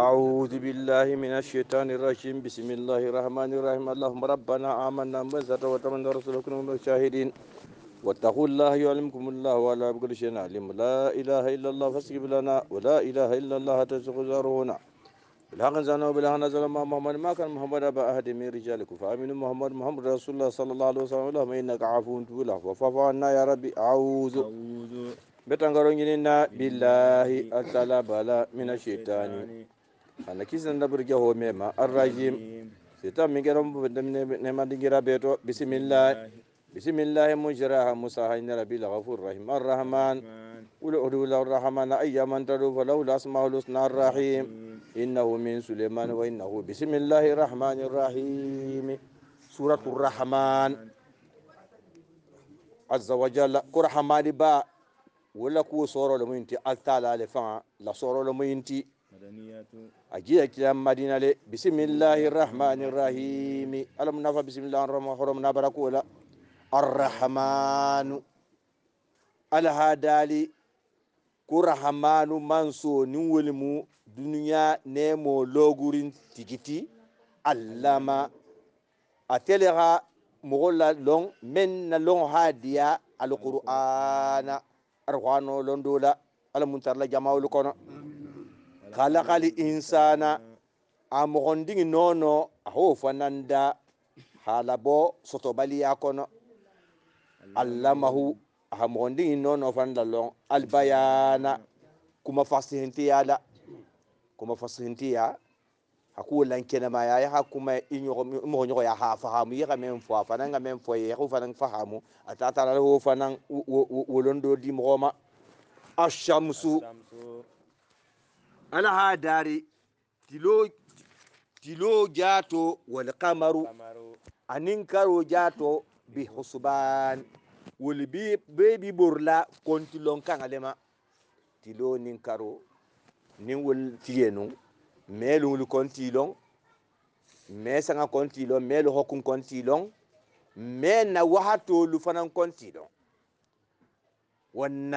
أعوذ بالله من الشيطان الرجيم بسم الله الرحمن الرحيم اللهم ربنا آمنا وزر وتمنى رسولك من الشاهدين واتقوا الله يعلمكم الله ولا بكل شيء عليم لا إله إلا الله فاسقب لنا ولا إله إلا الله تزق زارونا بالحق زانا وبالحق نزل ما محمد ما كان محمد أبا أحد من رجالكم فآمنوا محمد محمد رسول الله صلى الله عليه وسلم اللهم إنك عفو تولى وفاف عنا يا ربي أعوذ بتنقرون جنينا بالله التعالى بلا من الشيطان أنا anakizina ndabutika homema arrahim sitam migera nemadingira beto bisimillahi bisimillahi mujraha musaha inna rabbi laghafur rahim arrahman قل ادعوا الرحمن ايما تدعوا فله الاسماء الحسنى الرحيم انه من سليمان وانه بسم الله الرحمن الرحيم سوره الرحمن عز وجل كرحمان با ولا كو سورو لمينتي التالا لفا لا سورو لمينتي a jiya kiyam madina le bisimillahi rahmani rrahimi alamu nafa bisimillahi rahma horom nabara kuola arrahmanu alaha dali ku rahmanu mansonin wolimu duniya nemo logurin tigiti allama a teleha mogo la lon men na lon ha diya alqur'ana arhwano londola alamuntarla jamawolu kono mm -hmm. khalaqal insana a mogondigi nono a ho fananda hala bo allamahu aha mogondigi nono fanda lon albayana kuma fasihentiya la kuma fasihentiya hakuwo lankenama yaya hakuma mogo ñogo ya ha fahamu yixa men fananga men fo yexu fanang fahamu a ashamsu ala ha dari tilo tilo jato wal qamaru anin karo jato bi husban wal bi baby burla kontilon kan alema tilo nin karo nin wal tiyenu melul kontilon me sanga kontilon mel hokun kontilon me na wahato lu fanan kontilon wan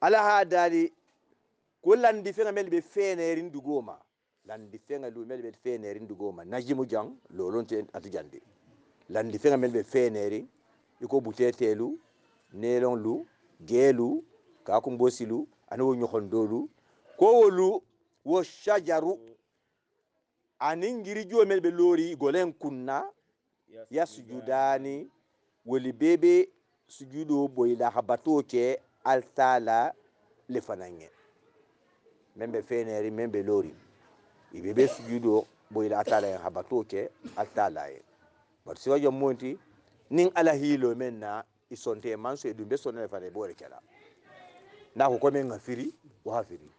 ala ha dari Kwa landi fè nga melbe fè nèrin du goma, landi fè nga melbe fè nèrin du goma, najim ou jan, loron ati jan de. Landi fè nga melbe fè nèrin, yiko butè tè lou, nèlon lou, gè lou, kakoum bòsi lou, anou yon yon kondou lou, kwa ou lou, wò shajarou, aningiri djou melbe lori, golen kouna, ya sujudani, wè li bebe sujudou boyla, kwa mbato ke, al tala, lefanan gen. men ɓe feneri men ɓe lori iɓe be sujudo boyla ata layen haba to ke atta layen bat siwa jom monti nin ala hiilo men na i sonte man so e ɗum ɓe sonnene fata e ɓoore kela nda ko komin ga firi ha firi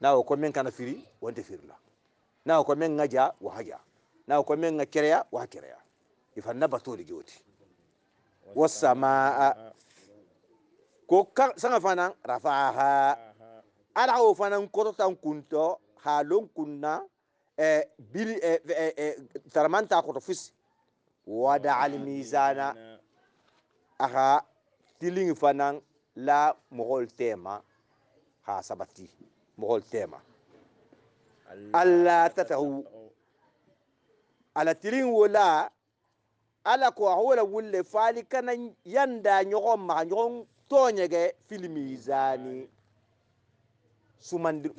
nda ko komin kana firi wonte firla nda ko komin ga ja ha ja nda ko komin ga kereya waha kereya ifanna batode joti samaa ko sanga fanan rafaaha ala o fana kɔrɔtan kuntɔ halon kunna eh, biri eh, eh, taraman ta kɔrɔ fusi wada alimizana aha tilin fana la mɔgɔl tɛma ha sabati mɔgɔl tɛma alla tatahu ala tilin wola ala ko a wala wulle fali kana yanda ɲɔgɔn ma ɲɔgɔn tɔɲɛgɛ filimizani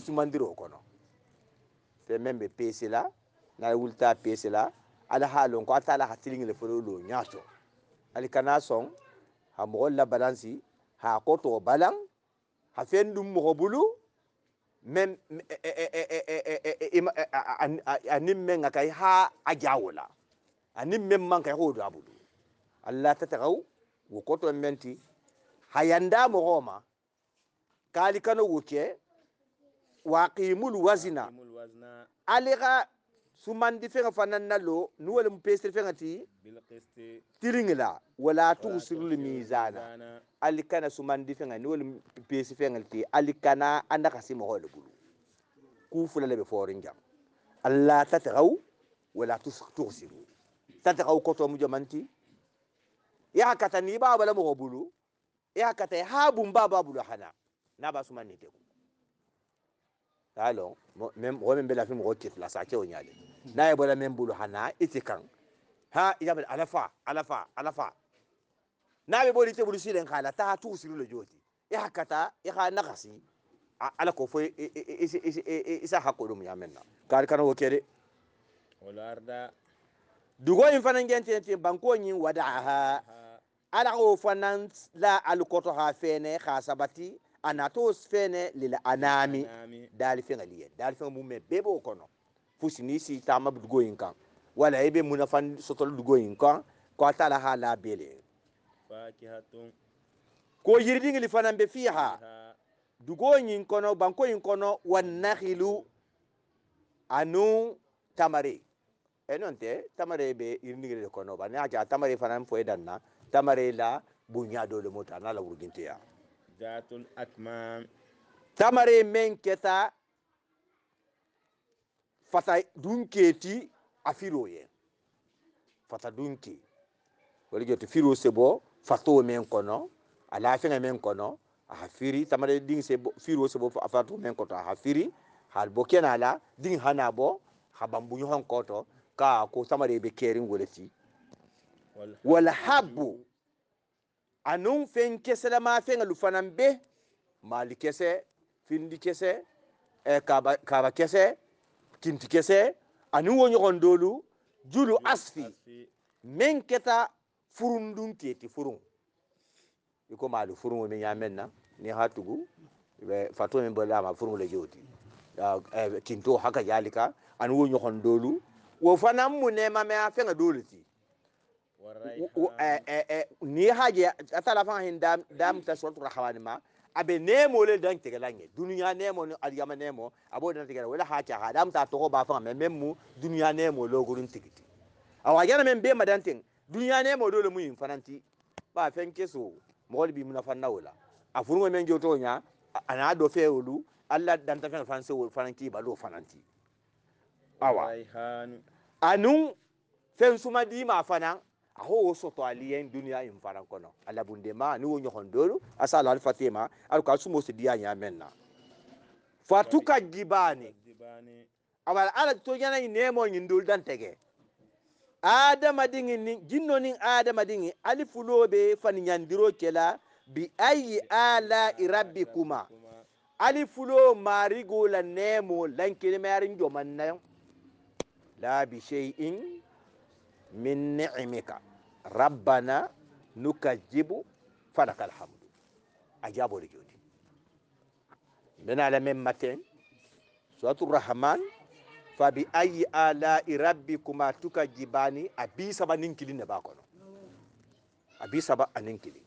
sumandiro kono te men ɓe peese la naye wulta peese la ala ha lon ko ata ala ha tiliŋile fo lo ñaaso ali kana soŋ ha mogol la balansi ha koto balan ha fen ɗum mogo bulu men anin men a ha ajawola anim anin men man kay hoɗo a bulu allah tatagaw wo koto menti hayanda mogoma kali kano wuce waqimul wazna aliga sumandi fenga fanan nalo nuwal mpesir fenga ti tiringla wala tusirul mizana alikana sumandi fenga nuwal mpesir fenga ti alikana andaka simogol bulu kufula lebe forinja alla tatagaw wala tusiru tatagaw koto mu jamanti ya katani baba la mo bulu ya katai habu baba bulu hana na ba sumandi teku a lɔn mɔgɔ min bɛ lafi mɔgɔ ti fila sa a tɛ n'a ye bɔra min bolo hana i kan ha i e e alafa, alafa, alafa. fa ala n'a bɛ bɔ i tɛ si dɛ k'a la t'u siri lo joti i ha ka taa i ha nakasi ala ko fo i e, sa ha ko do mu ya mɛn na kari in fana gɛn ten banko in wada ala ko fana la alikɔtɔ ha fɛnɛ k'a anatos fene lil anami dal fenga liye dal fenga mumme bebo kono fusini si tama dugo yinkan wala ebe munafan sotol dugo yinkan ko tala hala bele fakihatun ko yirdingili fanan be fiha dugo yin kono banko yin kono wannahilu anu tamare e eh, non te tamare be yirdingili kono ba ne aja tamare fanan fo edanna tamare la bunya do le mota na la wurgintiya zatul akmam tamare men keta fata dunketi a firo ye fata dunki wali joti firo se bo fato men kono ala fenga men kono a hafiri tamare ding se bo firo se bo fato men koto a hafiri hal bo kenala ding hana bo habambu nyon koto ka ko tamare be kerin goleti wal habbu Anu fen kesela ma fen alufanan be mali kese findi kese e kaba kaba kese kinti kese anun wo nyogon dolu julu asfi men keta furun dun teti furun iko malu furun wo men yamen na ni hatugu be fato men bala ma furun le joti eh, kinto haka yalika anun wo nyogon dolu wo fanan mu ne ma me afen dolu ti Eh, eh, eh, ni haje atala fa hin dam dam ta sortu rahawani ma abe nemo le dan tigala nge dunuya nemo ni yama nemo abo dan tigala wala hacha ha dam ta to ba fa men memu dunuya nemo lo gurun tigiti awa yana men be madantin dunuya nemo dole mu yin fananti ba fen keso mogol bi muna fanna wala a furgo men joto nya ana do fe wulu alla dan ta fen fanse wol fananti ba lo fananti awa anu fen suma di ma fanan a ho soto aliyen duniya in faran kono alabunde ma ni wo nyohon dolu asala alfati ma alu ka sumo se diya nyamen na fatuka jibani awal ala to yana ni nemo ni ndul dan tege adama dingi ni jinno ni adama dingi alifulo be fan nyandiro kela bi ayi ala rabbikuma alifulo marigo la nemo lankele marin joman na la bi shay'in min ni'imika rabbana nukajibu falaka alhamdu a jaɓore joni benala men matin suratu rahman fa bi ayi alai rabbikuma tukajibani a bi saba nin kili ne ba kono a bi saba anin kili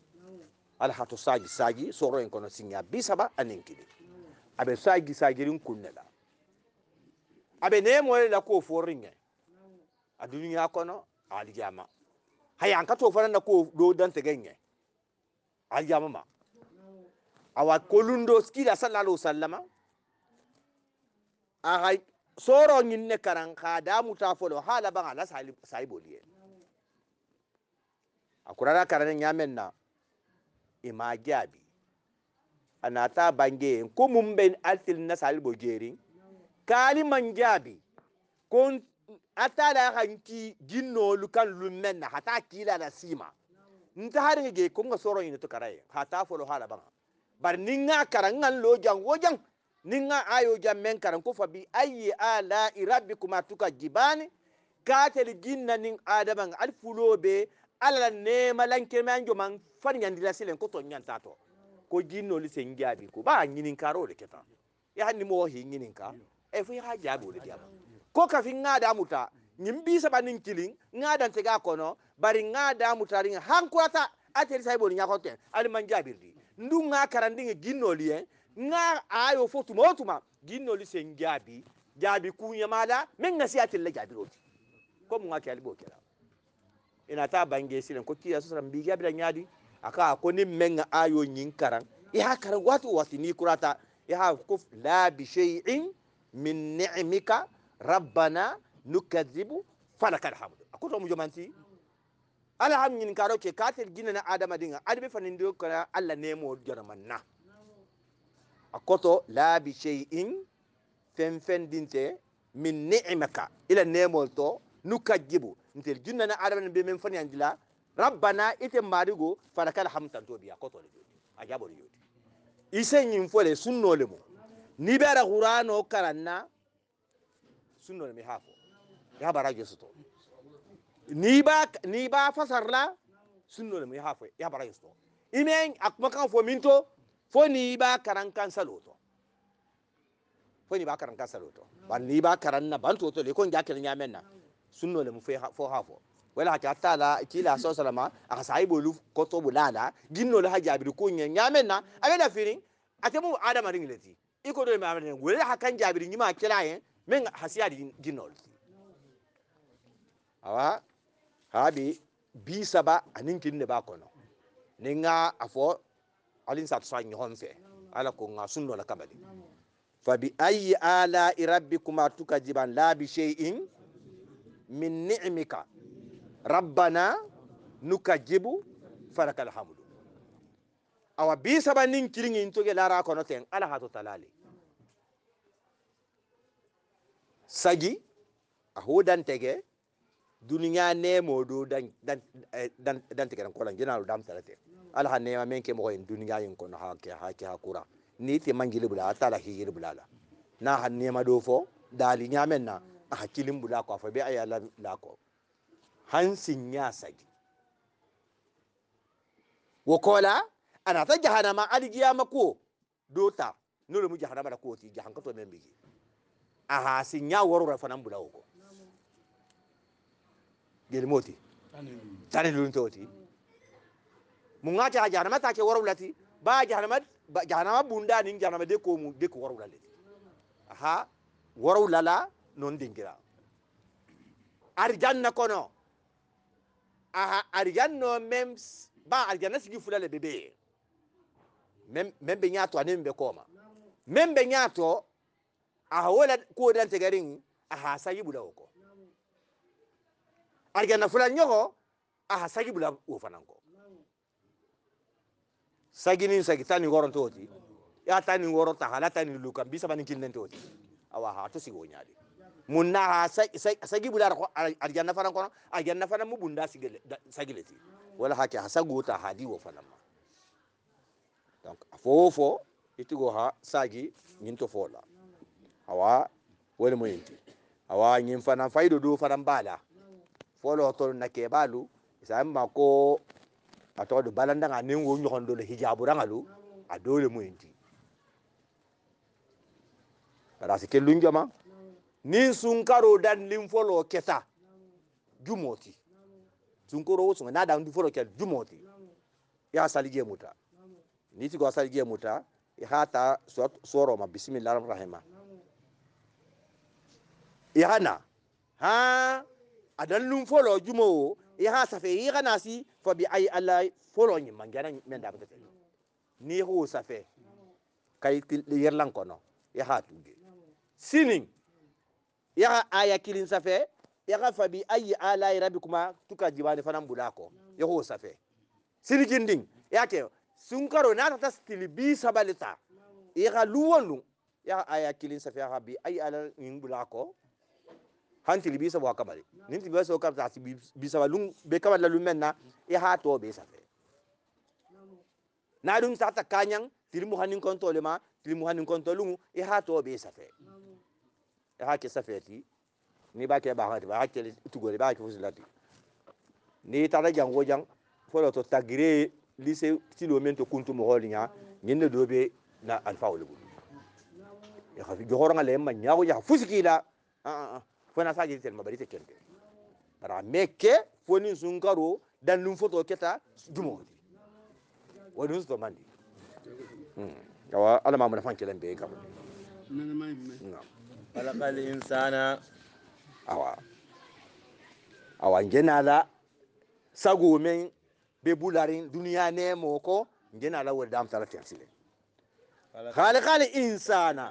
alhatu saji saji soro en kono sinya bi saba anin kili aɓe saji sajirin kunne la aɓe nemoyla ko foringe a duniya kono aljama haya an ka to fana na ko do dan te ganye aljama ma awa kolundo skila sallallahu alaihi wasallam a hay soro nyin ne karan ka da muta folo hala ban ala sai akura akurara karan yamen na imajabi e anata bange ko mun altil na sai bojerin kaliman jabi kun atala hanki jinno lukan lummen na hata kila na sima nta har ge ko nga soro yin to karaye hata folo hala banga bar ninga karangan lojang wojang ninga ayo jam men karan ko fabi ayi ala rabbikuma tuka jibani katel jinna nin adaman alfulobe alala nema lankirme an joman fan yandila silen ko to nyanta to ko jinno li sen jabi ko ba nyinin karo le ketan ya hanni mo hi nyinin ka e fu ha jabi le jabi ko kafin nga da muta nyim bi sa banin kilin nga dan ga kono bari nga da muta ringa hankurata ateri sai boni nyakote ali manjabirdi ndu nga karandinge ginnoli en eh, nga ayo fo tuma o tuma ginnoli jabi jaabi jaabi mala min nga si atilla ko mu nga ke ali bo kela ina ta bange silen ko kiya so bi jabi da nyaadi aka ko ni men nga ayo nyin karan i ha karan watu wati ni kurata i ha ko la bi shay'in min ni'mika rabbana nukadhibu falakal hamdu akoto mu jomanti ala nyin karo ke katel ginana adama dinga adbe fanin do kala alla nemo joramanna akoto la bi shay'in fen dinte min ni'maka ila nemol to nukadhibu ntel ginana adama be men fanin andila rabbana ite marigo falakal hamdan to biya koto le jodi ajabo le jodi ise nyin fole sunno le mo ni bara qur'ano karanna sunno mi hafo ya baraje sto ni ba ni ba fasarla sunno mi hafo ya baraje sto imen akuma kan fo minto fo ni ba karan kan saloto fo ni ba karan kan saloto ban ni ba karan na ban toto le kon jakin ya menna sunno le mu fo hafo wala haka ta la kila so salama aka sai bolu ko to bulala ginno la haja bi ko nyen ya menna aga da firin atemu adama ringleti iko do ma menna wala hakan jabiri nyima kira yen min hasiyali ginol awa habi bi saba anin kin ne ba kono ni nga afo alin sa tsa nyon fe ala ko nga sunno la kabali fa bi ayi ala rabbikuma tukajiban la bi shay'in min ni'mika rabbana nukajibu farakal hamdu awa bi saba nin kirin in toge lara kono ten ala hatu talali sagi a hudan tege duniya nemo do dan dan eh, dan dan tege ko lan jinalu dam tarate al ha nema men ke mo en duniya yin kono ha ke ha ke ha kura ni te mangile bula atala hi gile bula na ha nema do fo dali nyamen na ha kilim bula ko fa be aya la la ko hansin ya sagi wokola anata jahanama ali jiyama do ta nolo mu jahanama la ko ti jahan ko to men bigi ahasi ɲawɔrora fana bula wo ko jelimoti tani luntoti munga ca jahanama ta ke wɔrɔw lati ba jahanama jahanama bunda ni jahanama de ko mu de ko wɔrɔw la aha wɔrɔw lala non dingira arijanna kono aha arijanna même ba arijanna sigi fulale le bebe même même be ɲaatɔ ani min bɛ kɔma be ɲaatɔ aha wala ko dan tegarin aha sayibula woko argana fulan nyoko aha sayibula wo fananko saginin sagitani goron toti ya tani ngoro tahala tani luka bisa banin kinden toti awa ha to sigo nyaade munna ha sagi bular ko arjanna fanan kono arjanna fanan mu bunda sigile sagileti wala hake ha sagota hadi wo fanan ma donc fofo itigo ha sagi nyinto fola awa wole moyenti awa ñin fana fayido do fana bala folo to na ke balu isam ko ato do balanda ga nin wo nyon do le hijabu rangalu adole moyenti para se ke lunjama nin sun karo dan lin folo keta jumoti sun koro wo sun na dan du folo kel jumoti ya salije muta niti go salije muta ihata soro ma bismillahir rahmanir ihana ha adan lum folo jumo iha safe ihana si fo bi ay alla folo nyi mangana men da bata ni ho safe kay yerlan kono iha tuge sinin iha aya kilin safe iha fa bi ay ala rabbikuma tuka jibani fanan bulako yaho safe sirigin din yake sun karo na ta stilibi sabalita iha luwon lu ya aya kilin safe ya bi ay ala nyin bulako hanti libi sabo kamare nin tibi sabo kam ta bi lung be kamar la lumen na e ha to be safe na dum sa ta kanyang tilimu hanin kontole ma tilimu hanin kontolungu e ha to be safe e ha ke safe ti ni ba ke ba ha ba ke tugore ba ke fusilati ni e ta da jango jang folo to tagire lise tilo men to kuntu mo holinya nyinde dobe na alfa wala bu e ya khafi johoranga le ma nyaago ya fusikila ah ah, ah. فانا ساجي تل مبريت كنت راميك فوني سونغارو دان لوم فوتو كيتا جمودي ونوز دو ماندي امم وا انا ما من فانكي لامبي كام انا ما نعم على قال انسان اوا اوا جينا لا ساغو مين بيبولارين دنيا نيموكو جينا لا ودام ثلاث سنين خالق الانسان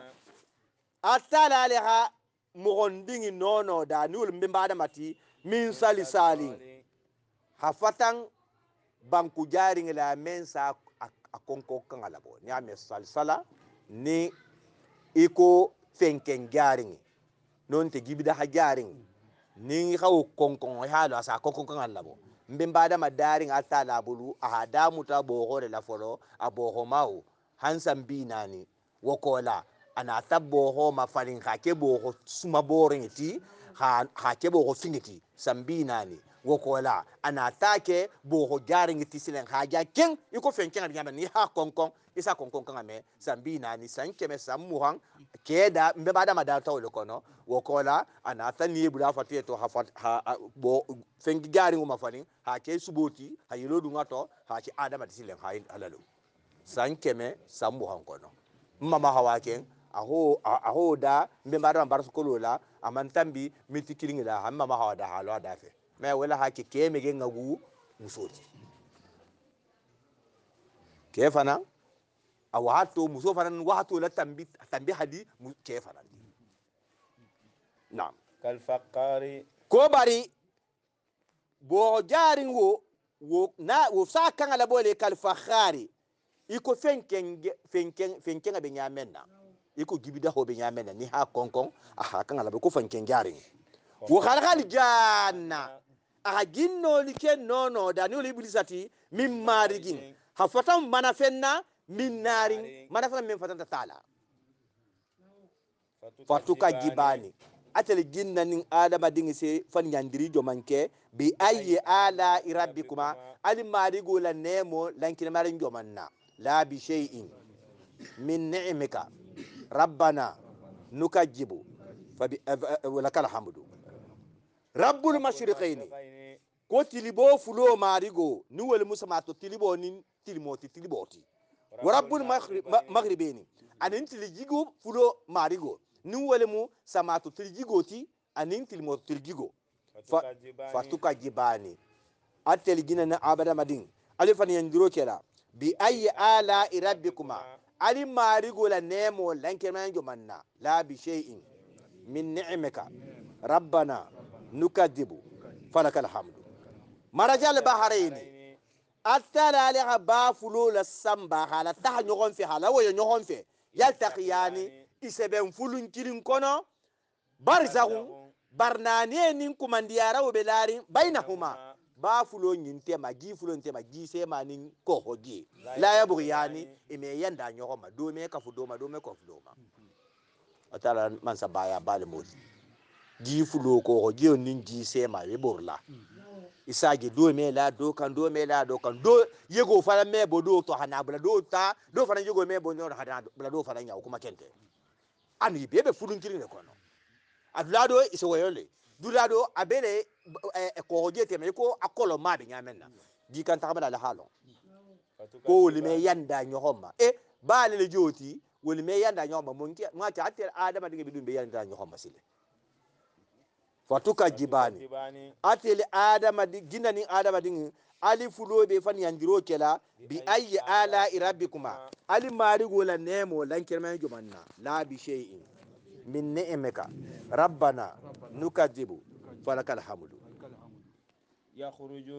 اتلالها mogon dingi nono da ni mbemba mbemba adamati min sali sali hafatan banku jaring men mensa akonko kangala bo ni ame sali sala ni iko fenken jaring non te gibida ha jaring ni hawo konkon halo asa akonko kangala bo mbemba adama daring ata la bulu ahadamu ta bo hore la folo aboho mau hansa mbinani wokola ana ta boho ma farin ha ke boho suma borin ti ha ke boho fingiti sambi nani wokola ana ke boho jarin ti silen ha ja ken iko fen ken ngam ni ha konkon isa konkon kan me sambi nani san me sam muhan mbe bada ma da wokola ana ni bula fatie to ha ha bo fen jarin ma farin ha ke suboti ha yelo dunga to adama ti silen ha e, halalu san keme sam kono mama hawa ken aho da mbe da mbara skolo la amantambi miti minti kilingi la hamma ma ha da halo da fe me wela ha ke ke me ge ngagu musoti ke fana a wahato muso fana wahato la tambi tambi hadi ke fana na'am kal faqari ko bari bo jarin wo wo na wo sa kan ala bole kal faqari iko fenken fenken fenken abe menna iko gibida ho be mena ni ha konkon a ha kan ala be ko fanken garin wo khal khal janna a ha ginno li like nono da ni uli bilisati min marigin ha fatam mana fenna min narin mana fatam min fatan taala fatuka gibani atel ginna nin adama dingi se fan nyandiri jo manke bi ayi ala irabbikuma ali marigo la nemo lankin marin jo manna la bi shay'in min ni'mika rabbana nukajibu eh, eh, walakal hamdu rabbul mashriqaini ko tilibo fulo marigo ni wal musamato tilibo ni tilimoti tiliboti wa rabbul maghribaini anin tilijigo fulo marigo ni wal mu samato tilijigoti anin tilimoti tilijigo fatuka jibani ateli gina na abada madin alifan yandiro kela bi ayi ala rabbikuma ali mari gola nemo manjo manna la bi shay'in min ni'mika rabbana nukadibu falaka alhamdu marajal al bahrain atala ala ba fulu la samba hala ta nyogon fi hala wo nyogon fi yaltaqiyani isaben fulun kirin kono barzahu barnani nin kumandiyara wo bainahuma ba fulo nyin tema fulo tema ji se manin ko hodie la ya bu yani ime yanda nyoko ma do me ka fu do ma do me baya bale mo ji fulo ko hodie nin ji se ma re borla isage do me la do kan do me la do kan do yego fara me bo do to hana bla do ta do fara yego me bo nyor hana bla do fara nya kuma kente ani bebe fulun kirin ko no adulado iso duraɗo abene eh, eh, koxo jeete mayi ko a kolo maɓe ñamen na jikantaxamana laxa long ko wolime yanda ñoxoma eh, e baalene jooti wolime yanda ñoxoma moa ca atel adama dege ɓiɗum ɓe yanda ñoxoma sile fatuka jibani atel adama ginani adama dingi ali fuloɓe fan yandiro kela bi ayi ala i rabbicuma ali marigola nemo lankelmaijomanna la bi cheyin min ni'mika rabbana nukadibu falaka hamdu yakhruju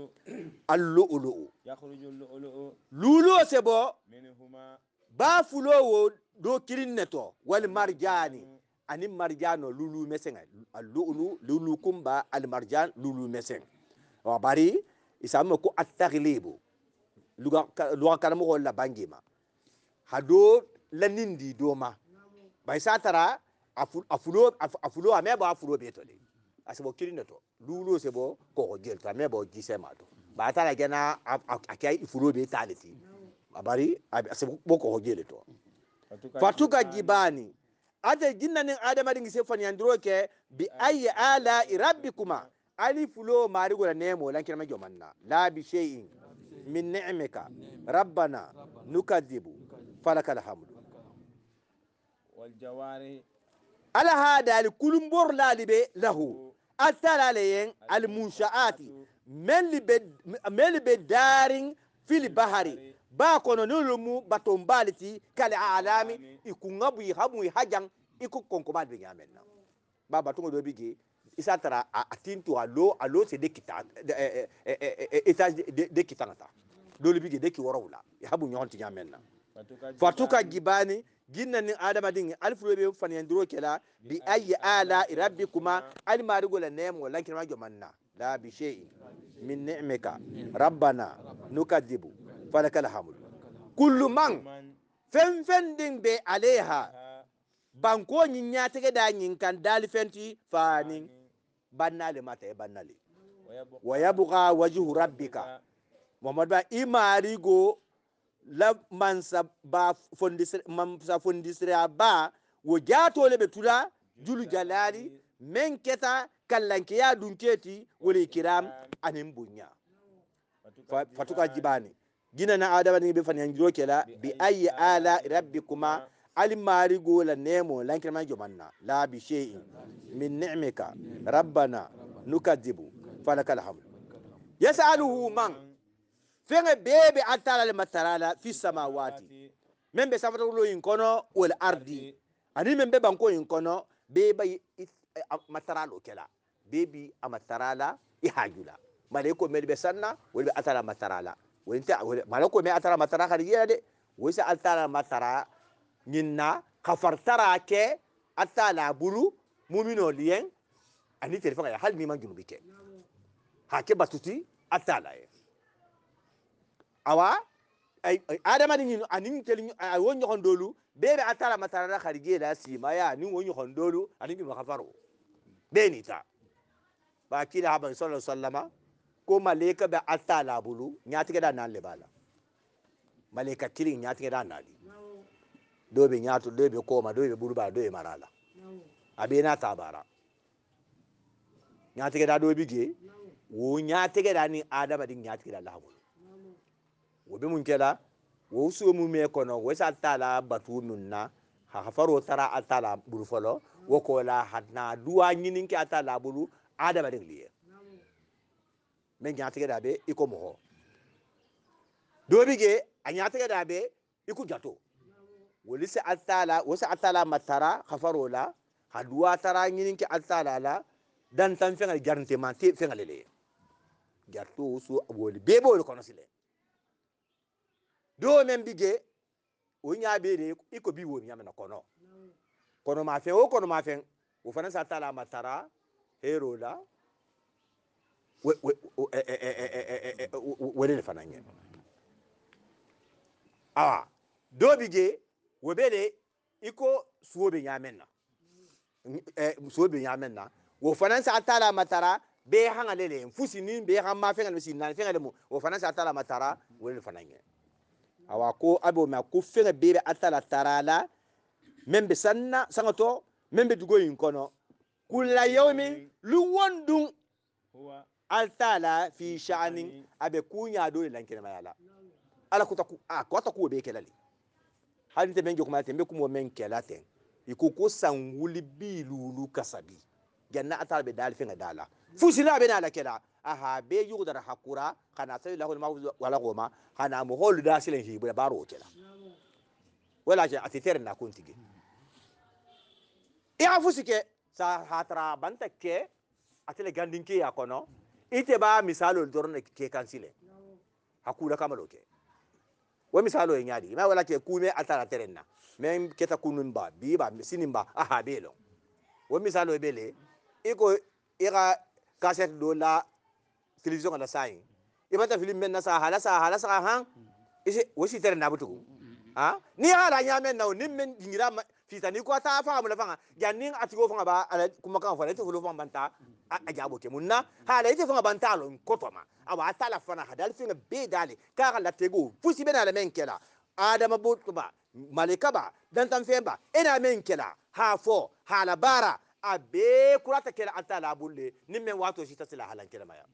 allu'lu'u yakhruju allu'lu'u lulu sebo minhuma ba fulowo do kirin neto wal marjani ani marjano lulu mesenga allu'lu lulu kumba al marjan lulu meseng wa bari isamo ko at-taghlibu luga luga kalamu la bangima hado lanindi doma bay satara afulo afulo ame ba afulo be to asebo kirin to lulu sebo ko gel to ame gise ma to ba ta la gena akai ifulo be ta le abari asebo ko gele to fatuka jibani ate jinna nin adama din se fani andro ke bi ayi ala rabbikuma alif lo mari gola nemo lan kirma jomanna la bi shay'in min ni'mika rabbana nukadhibu falakal hamdu wal jawari ala hada al kulumbor lali be lahu asala le yen al munshaati melli be melli be daring fil bahari ba kono nulumu batombaliti kal alami ikungabu hamu hajan iku konkobal be ngamen na ba batungo do bigi isa tara atintu alo alo se de kita etage de kitangata lolu bigi de ki worawla habu nyonti ngamen na fatuka jibani gina ni din alfulo be faniyan duro kela bi ayi ala rabbikuma al marigo la nem wala kirma jomanna la bi shei min ni'mika rabbana nukadibu falakal hamd kullu man fen fen din be aleha banko nyin nya tege da nyin kan dali fenti fanin bannale mata e banale wa wajhu rabbika muhammad ba imarigo la mansa ba fondisre mansa fondisre ba wo jato le betula julu jalali men keta kallanke ya dunketi wole kiram anin bunya fatuka jibani gina na adama ni be fani anjiro kela bi ayi ala rabbikuma mari gola nemo lankin ma jomanna la bi shay'in min ni'mika rabbana nukadibu falakal hamd yas'aluhu man فين بيبي أتالا المثالا في السماوات من بسافر له ينكونه والأرض أني من ببانكو ينكونه بيبي مثالا لو كلا بيبي أمثالا يهاجولا ماليكو من بسنا ولي أتالا مثالا وانت ماليكو من أتالا مثالا خليه ده ويسا أتالا مثالا نينا خفرترا كي أتالا بلو مؤمنو لين أني تلفون هل ميمان جنوبي كي هاكي باتوتي أتالا awa ay adama ni anin kelin ay won nyon dolu bebe atara matara kharije da sima ya ni won nyon dolu anin bi makafaro beni ta ba kila haban sallallahu sallama ko malaika be atala bulu nyati ga nan le bala malaika kilin nyati ga nan ali dobe nyatu dobe koma dobe burba dobe marala abe na tabara nyati ga dobe ge wo nyati ga ni adama din nyati ga lahu wo be mun kɛla o so mun mɛ kɔnɔ o sa t'a la batu min na hafaro tara a t'a la bulu fɔlɔ o kɔ la hadna duwa ɲini kɛ a t'a la bulu adamaden le mɛ ɲatigɛ da a i ko mɔgɔ dɔ bi kɛ a ɲatigɛ da a i ko jato wali se t'a la o se t'a la matara hafaro la a tara ɲini kɛ t'a la la dan tan fɛn ka garantema te fɛn ka le ye jato bɛɛ b'o de kɔnɔ silɛ do men bige o ñaabe de i ko bi wo ñamena kono kono ma feŋ wo kono ma feŋ wo fana sa tala ma tara hero la wele le fana ñe awa do bige wo be de i ko suwo be ñamen na e, suwo be ñamen na wo fana sa tala ma tara bee haŋa le le n fusi ni bee haŋ ma feŋa le si nani feŋa le mu wo fana sa tala ma tara wele le fana ñe awa ko abe ma ko fenga bebe atala tarala membe sanna sanga to membe dugo yin kono kula yomi lu wondun altala fi sha'anin abe kunya do e lankina mayala ala kuta ku a ko ta ku be kelali hadi te benjo kuma te be kuma men kelate iko ko san wuli bi lulu kasabi ganna atala be dal fenga dala mm. fusila be na la kela aha be yugdar hakura kana sai la hol mawzu wala goma kana mu hol da silin hi bu baro kela wala je a titer na kunti ge ya e fu sike sa hatra banta ke atile gandin ke ya kono ite ba misalo dorne ne ke kan sile hakura kamalo ke wa misalo yin e yadi ma wala ke kume atara terenna men ke ta kunun ba bi ba misinin ba a ha belo wa misalo e bele iko ira kaset do la television ala sain يما تفيلم من نسا هلا سا هلا سا ها إيش وش يصير نابطك ها نيها رانيا من ناو نيم من دينغرا في تاني كواتا فا ملا فا جانين أتقو فا با على كم كان فا ليت فلو فا بنتا أجابو كمونا ها ليت فا بنتا لون كتوما أو أتلا فا هدال فين بيدالي كارا لا تيجو فوسي بنا لمن كلا آدم أبوت با ملكا با دنتم فين با إنا من كلا ها فو ها لبارا أبي كراتك كلا أتلا بولي نيم من واتو جيتا سلا هلا كلا مايا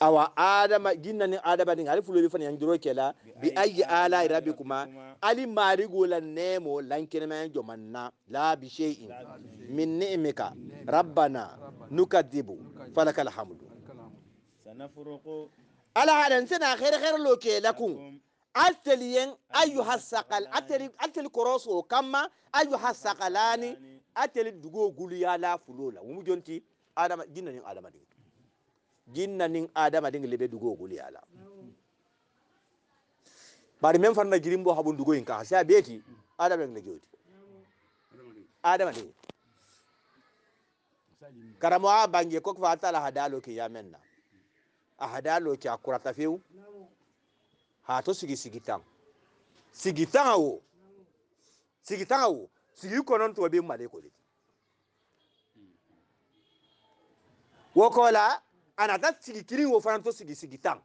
awa adama jinna ni adama ni alifu lori fana yanjuro kela bi ayi ala irabi kuma ali mari gola nemo lankene ma jomanna la bi shay'in min ni'mika rabbana nukadibu falakal hamdu sanafuruqu ala hadan sana khair khair lo kelakum ateliyen ayu hasakal ateli ateli koroso kama ayu hasakalani ateli dugo gulu ya la fulola umujonti adama jinna ni adama ni jinna nin adama ding lebe dugo guli ala bari men fanna girimbo habun dugo in ka sai beti adama ada. jodi adama ne karamo a bangi ko fa la hadalo ya menna a hadalo akura ta fiu ha to sigi sigitan sigitan wo sigitan wo sigi konon to be male ko le wokola anata nata sigi kiringo fana to sigi sigi tang.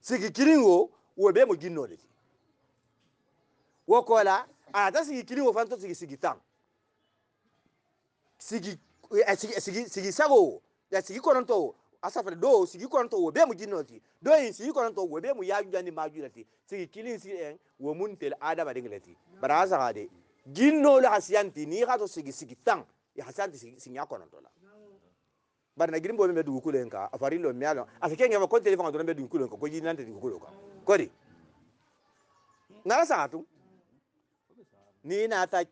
sigi kiringo wo be mo jinno de wo kola sigi kiringo fana to sigi sigi tang. sigi sigi sigi sigi sago ya sigi koronto asafari do sigi kɔnɔntɔ wo bɛɛ mu jinɛ ti do in sigi kɔnɔntɔ wo bɛɛ mu yajuja ni majuja ti sigi kili sigi ɛn wo mun ada ba kɛlɛ ti bari a saga de jinɛ la hasiyan ti n'i ka to sigi sigi tan hasiyan ti sigiya kɔnɔntɔ la bari na girimbo me dugu kulen ka afari lo mialo afike ngeva konte lefa ngondona me dugu kulen nka ko yi nante dugu kulen ka na ngala satu ni na ta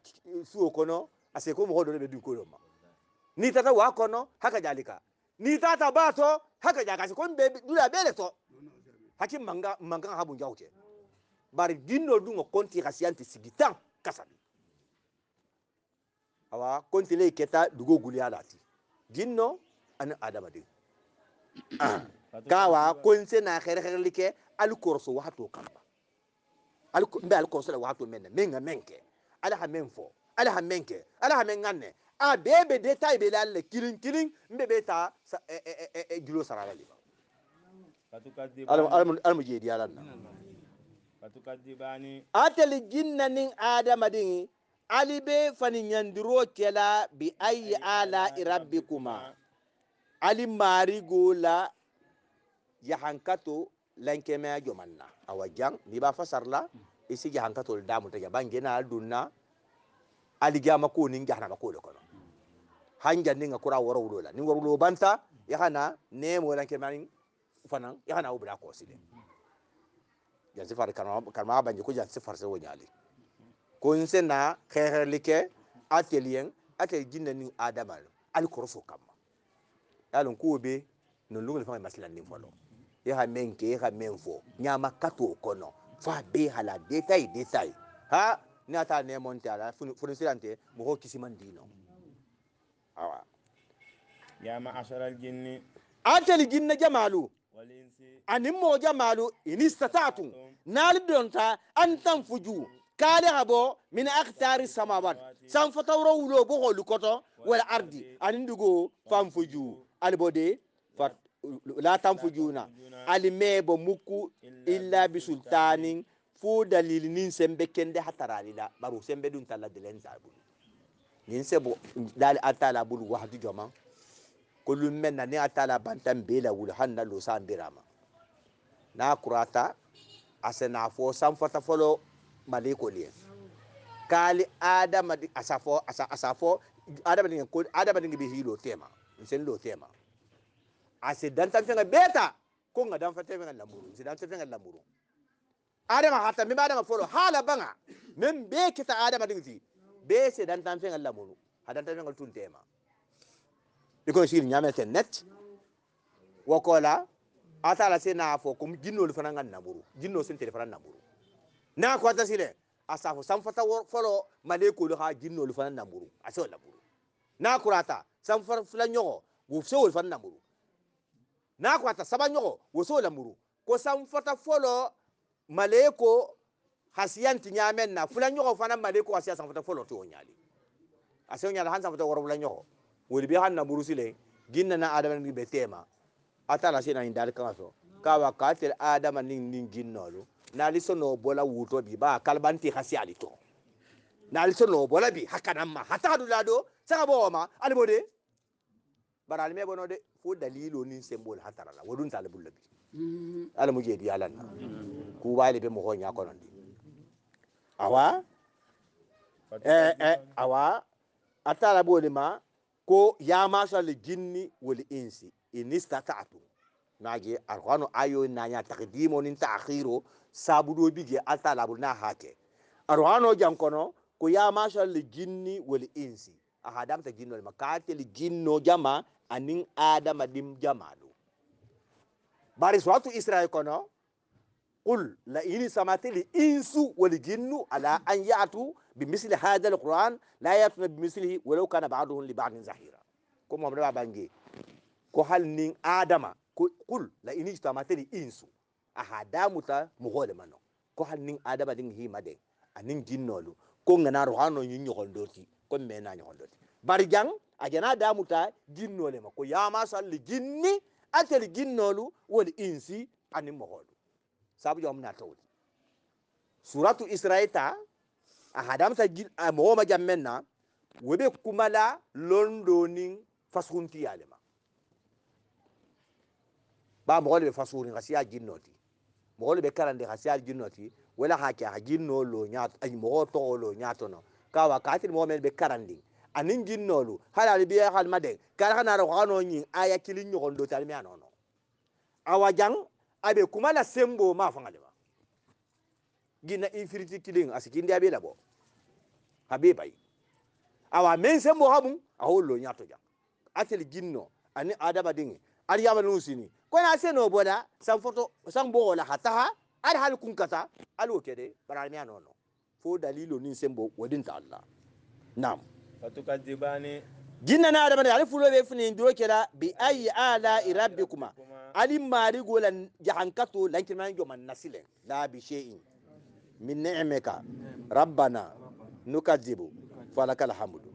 suo kono ase ko mo do me dugu kulen ma ni tata wa kono haka jalika ni tata bato haka jaka se kon be dula bele to hakim manga manga habu jawte bari dinno dungo konti kasianti sigitan kasabi awa konti le keta dugo gulialati ginno ani adamaden kun konse na xerexereli ke ali koroso waxato kanma mbe ali koroso la waxato men na men ga men ke ala xa men fo ala xa men ke ala xa men ganne a bee be de be le ali le kilin kilin mbe be ta julo sarala le alamu jeedi alan na atali jinna nin adamaden ali be fani ɲandiro kela bi ayi ala rabbikuma ali mari gola ya hankato lanke ma jomanna awajan ni ba fasarla isi ya hankato damu ta jaban dunna ali gama ko nin jahana ba ko da kono hanjan ninga kura woro wulola ni woro banta ya ne mo lanke mani fanan ya hana ubra ko sile jan sifar karma banje ko jan sifar sai wonyali ko in sen na kherlike atelier jinna ni adamal al korofo kamma yalon ko be no lugal fa maslan ni folo e ha men ke e ha men fo nyama kato kono fa be hala detai detai ha e ni ata ne monte ala fonisirante mo ho kisiman dino awa ya ma asharal jinni antel jinna jamalu anin mo jamalu ini statatu nali donta an tanfuju kale habo min akthari samawat san fatawro wulo bo holu koto wal ardi anin dugo fanfuju albode fat la tanfujuna alimebo muku illa bi sultanin fu dalil nin sembe kende hatarali la baro sembe dun tala delen zabu nin sebo dal atala bul wahdu jama kullum menna ni atala bantan bela wul hanna lo sandirama na kurata asena fo san fata folo maliko liye kali adama asafo asafo adama ni adama ni bi hilo tema nsen lo tema ase danta fenga beta ko nga dan fata fenga lamuru nsi dan fenga lamuru adama hatta mi adama folo hala banga men be kita adama dingi be se dan fenga lamuru hadan tan fenga tun tema iko shiri nyame ten net wakola atala se na fo kum jinno lu fananga namuru jinno sen tele fananga namuru na ko ta sile asafo sam folo male lu ha jinno lu fananga namuru aso lamuru na kurata san fulan nyogo wo so wo fana namuru na kurata saba nyogo wo so lamuru ko san fata folo maleko hasiyanti nyamen na fulan nyogo fana maleko hasiya san fata folo to nyali asen han san fata woro fulan nyogo woli bi han namuru sile ginna na adama ni betema atala sina indal k'a kawa katel adama ni nin ginnolo na liso no bola wuto bi ba kalbanti hasiya to na liso no bola bi hakana ma hata dulado saka bo ma alibo de bara alime bono de fo dalilo ni sembol hatara la wodun talibul mm-hmm. labi ala mu jedi ala na mm-hmm. ku wali be mo ho nya kono ndi awa eh eh awa atala bo ma ko ya masa li jinni wal insi in naje alquranu ayo nanya taqdimo nin ta'khiro sabudo bige atala bu na hake alquranu jankono ko ya masa li jinni wal insi ta jinnol ma kateli jinno jama anin adama dim jamaɗo bari so wattu israil kono qul la ini li insu wal jinnu ala an yatu bi misli hada alquran la yatuna bi mislihi walaw kana baduhum li badin zahira ko mohamado ba bangi ko hal nin adama qul la ini li insu ahadamu ta muhole mano ko hal nin adama din hima den anin jinnolu ko ngana ruhano yin yogon ko me na nyon dot barjang ajana da muta jinnole ma ko ya ma salli jinni atel ginnolu wal insi ani moholu sabu jom na tawli suratu israita a hadamta mogo ma jammen na wo be kumala londonin fasuntiyalema ba mogo le be fasurin xa siya jinnoti mogo le be karande xa siya jinnoti wala xa ke xa jinno ay mogo toxo lo ñatono kawa katir momen be karandi anin ginnolu hala li biya hal maden kala kana ro kano nyin aya kilin nyogon do talmi anono awajan abe kuma la sembo ma fangale ba gina infiriti kilin asikin dia be labo habe bai awa men sembo habun aholo hollo nyato jang atel ginno ani adaba dingi ari yaba lusini ko na se boda san foto san bo la hataha ar hal kun kata alo kede barami anono ko dalilo nin sembo wadin ta Allah na'am fatuka fatukadibani jinna na adama ali fulo be fini ndiro kera bi ayi ala irabbikuma ali mari gola jahankato lankin man joman nasile la bi shay'in min ni'mika rabbana nukadzibu falakal hamdu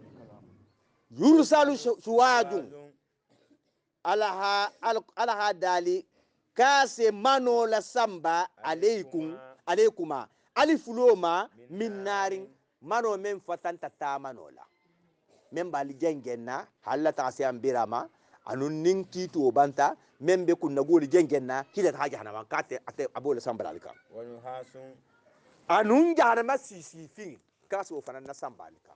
yursalu suwadun alaha alaha dali kase manola la samba aleikum alaikuma alifulo ma min narin mano men fatanta tamano la men bali jengenna halla ta se ambirama anun nin kitu banta men be kunna goli jengenna hida ta jahannama kate ate abola sambal alika wani hasun anun jahannama sisifin kaso fanan na sambal alika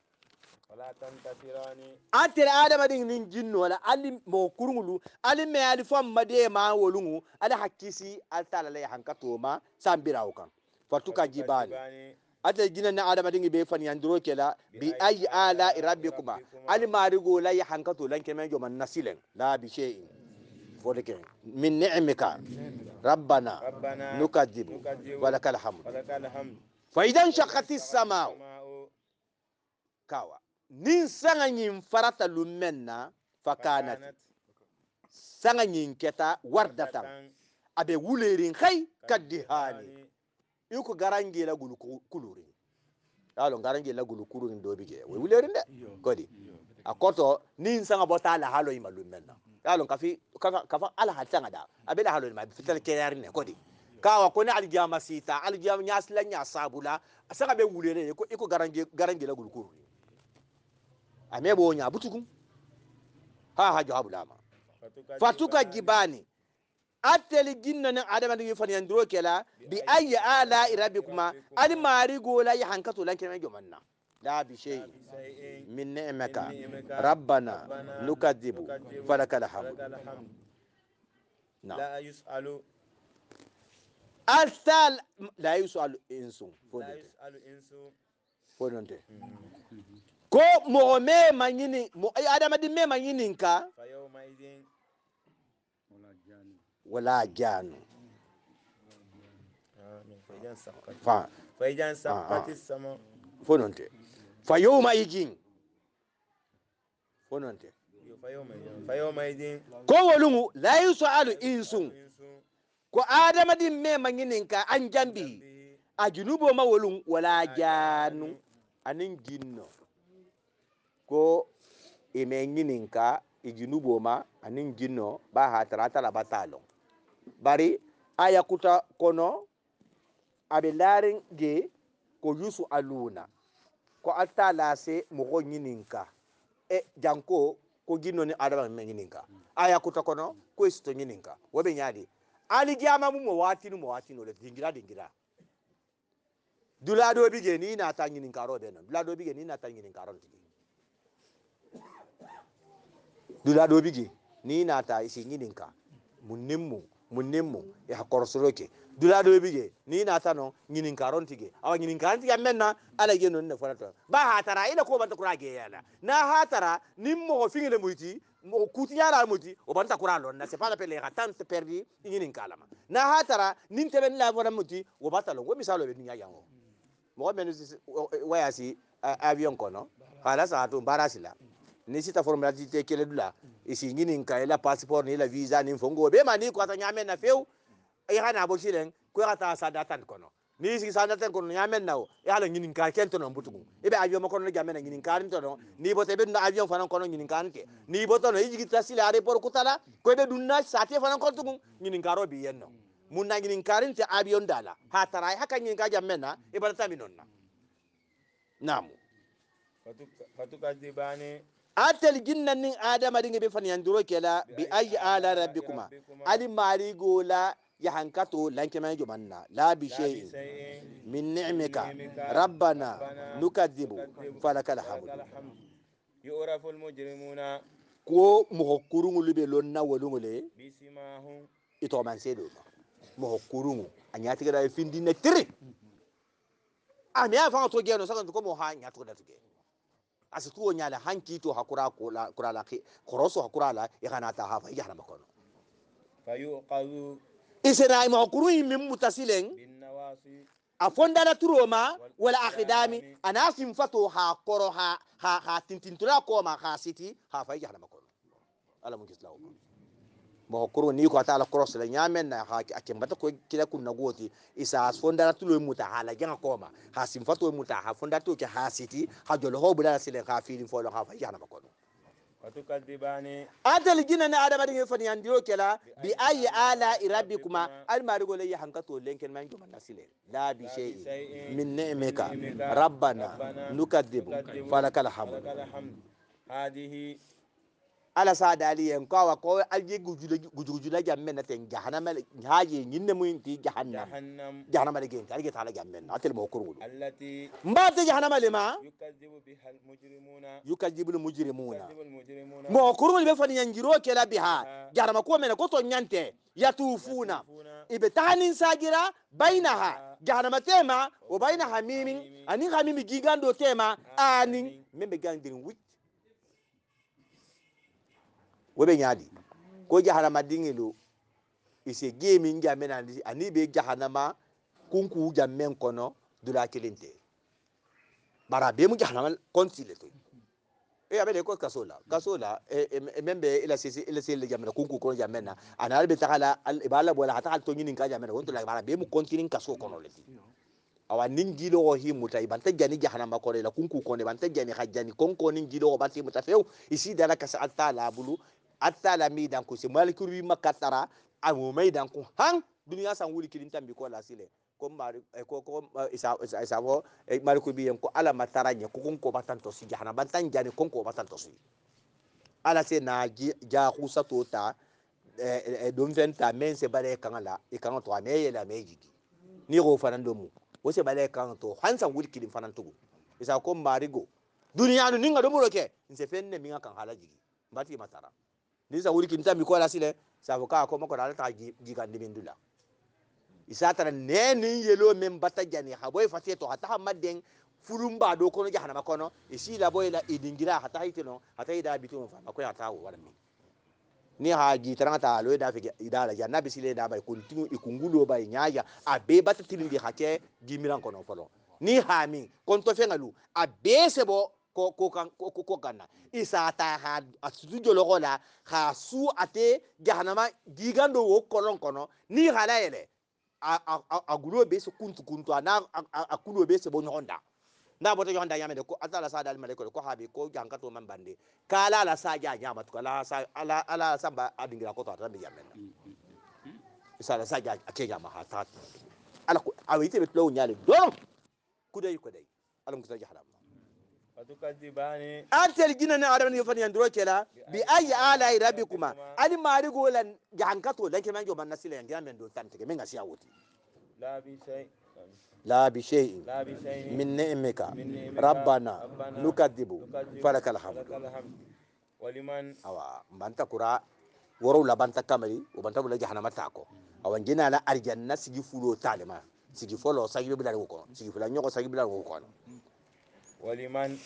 wala tantasirani antere adama din nin jinno wala ali mo kurungulu ali me ali fam made ma wolungu ali hakisi al talala ya hankato ma sambirawo kan fatuka jibani ata jina na adama dingi be fani andro kela bi ay ala rabbikuma al marigo la ya hankato lan kemen jo man nasilen la bi shei fodeke min ni'mika rabbana nukadibu walakal hamd fa idan shaqati samaa kawa nin sanga nyim farata lumenna fakanat sanga nyin keta wardatan abe wulerin khay kadihani iko garange la gulu kuluri yalo garange la gulu kuluri ndo bige we wulerin de godi akoto nin sanga bota la halo imalu menna yalo kafi kafa ala hatanga da abela halo ma fitel keyarin ne godi kawa ko ne aljama sita aljama nyasla nyasabula sanga be wulere ko iko garange garange la gulu kuluri amebo nya butukun ha ha jawabulama fatuka jibani ateli jinna nan adama ngi fani andro kela bi ayi ala rabbikuma al mari gola ya hankatu lan kemen jomanna la bi shay min ni'maka rabbana nukadibu falakal hamd la yusalu asal la yusalu insu fodonte mm. ko me manyini adama di me manyini nka wala jaanu. fan fayijan sakati ah, ah. sama. fonon tɛ fayow ma yijin fonon tɛ. ko wolungu layi sɔalu insun ko adamaden mɛ ma ɲini ka an jambi a junubo ma wolungu wala jaanu ani jinnɔ ko i e mɛ ɲini ka i e junubo ma ani jinnɔ ba hatara tala ba t'a lɔn bari aya kuta kono aɓe laaren ge ko yusu aluna ko atta lase mogo ñininka e janko ko ginnoni adama me aya kuta kono koye isto ñininka woɓe ñaadi ali jama mum mo watinu mo watinole dingira dingira dulaɗoɓi ge ni nata bi noon na ge ni nata ñininkaron tigi bi ge ni nata si ñininka mu nimmu munimmu ya korsolo ke dula do bige ni na ta no nginin karon awa nginin karon tige menna ala ge non ne forato ba hatara ina ko banta kura ge yana na hatara nim mo fingi muti mo kuti yara muti o banta kura lon na se pa la pele ga tant perdi nginin kalama na hatara nin tebe la wona muti o bata lo go misalo be dunya yango mo men waya si avion kono hala sa to barasila ni sita formalite kele dula ngini nka nkaela passport ni la visa ni mfongo be mani ko ta nyamen na feu e hana bo shilen ko ta sa datan kono ni sigi sa datan kono nyamen nawo e hala ngini nka kento no mbutugu e be avion makono jamen ngini nka ni tono ni bo tebe na avion fanan kono ngini nka nke ni bo to no tono yigi tasile are por kutala ko be dunna te fanan kono tugu ngini nka ro robi yenno munna ngini nka rinte avion dala ha tarai haka ngini nka jamen na e barata minonna namu fatukadibani atel ginnan nin adama ɗin ɓe fanyandiro kela bi ayi ala rabbikuma ali marigola yahankato lankemanjo manna laabi cheyin min nicmika rabbana nukadibu falakal hamdu ko moho kurugulu ɓe lonna wolugule itoman seeɗoma moho kurugu a ñatigaɗae findinna tiri mm-hmm. ami ah, a fanga to geno sagan ko mo ha ñatugaɗatu gee asituwo nyala hankito hakura kurala koroso hakura la iganata hafa igana makono fayuqadu isena ima hokuru min mutasileng a fondana turoma wala akidami ana simfato ha koro ha ha tintintura koma ha siti ha fa igana makono ala mun kislawo mo ni ko taala cross la nyame na ha ake ko kila kunna goti isa asfonda tulo muta hala janga koma hasim fatwa muta ha fonda to ke hasiti ha jolo ho bula sile ka ha filin folo ha yana makono watukadhibani atal jina na adama dingi fani andiro kela bi ayi ala rabbikuma al marigo le yahanka to lenken man juma nasile la bi shay'in min ni'mika rabbana nukadhibu falakal hamd hadihi ala sa daliyen ko wa ko alje gujula gujula jamme na ten jahannama haje nyinne mu inti jahannam jahannama le gen alge tala jamme na atel mo kurwulu allati mbate jahannama le ma yukazibu biha almujrimuna yukazibu almujrimuna mo kurwulu be fani yanjiro ke la biha jahannama ko mena ko to nyante yatufuna ibe tanin sagira bainaha jahannama tema wa bainaha mimin anin hamimi gigando tema anin membe gandirin wik wobe nyadi ko jahanama dingilo ise gemi njamme na ani be jahanama kunku jammen kono dula kelente bara be mu jahanama konsile to e eh, abe ko kasola kasola e eh, membe ila sisi ila sisi le jamena kunku kono jamena ana albe takala al ibala wala hata al tonyini ka jamena wonto la bara be mu kontinin kaso kono leti awa ningilo ko hi muta iban ta jani jahanama kono ila kunku kono iban ta jani hajani konko ningilo ko bati muta feu isi dala kasa atala bulu atala mi dan ko se malikuru bi makatara awo mai dan ko han duniya san wuri kirin tambi ko lasile ko mari eh, ko ko eh, isa isa wo malikuru bi yan ko ala matara nya ko kon ko batan to si jahana bantan jani kon ko batan to si ala se na ja kusa to ta eh, don fen ta men se bare kan la e kan to ame yela me ni go fanan mu wo se bare kan to han san wuri kirin fanan to isa ko mari go duniya no ninga do mo roke nse fen ne minga kan hala mbati matara ni sa wuri kinta mi ko la sile sa fo ka ko mako la ta ji kan de bindula ne ni yelo men bata jani ha boy fati to hata hamaden fulum ba do kono jahana makono isi la boy la idingira hata hitino hata ida bitu fa mako ya tawo wala mi ni ha ji tara ta lo da fi ida la janna bisile da bay kontinu ikungulo bay nyaaya abe bata tilindi hake jimiran kono folo ni ha konto fengalu abe sebo ko ko kan, kan isa ta ha asutu jolo la ha su ate jahanama gigando wo kolon kono ni hala ele a a gulo be se kuntu kuntu ana a kulo be se bon honda nda boto yo honda yamede ko atala sa dal mɛlɛ ko habi ko jan to man bande k'ala la sa ja ɲama tuka kala sa ala ala sa ba adingira ko to ta tabi yamena isa la sa ja a ke ha ta ala ko a wi te be tulo don kudai kudai ala musa jahara antel jina ne arabani yofani yandro kela bi ayi ala rabbikuma ali mari gola jankato lanke manjo banna sila yangira men do tan tege men asiya woti la bi shay لا بشيء من نعمك ربنا نكذب فلك الحمد ولمن أو بنت كرا ورو لبنت كمري وبنت بلا جهنم تاكو أو جينا على الجنة سيجي فلو تعلم سيجي فلو سيجي بلا وكون سيجي فلو نيوكو سيجي بلا وكون ولمن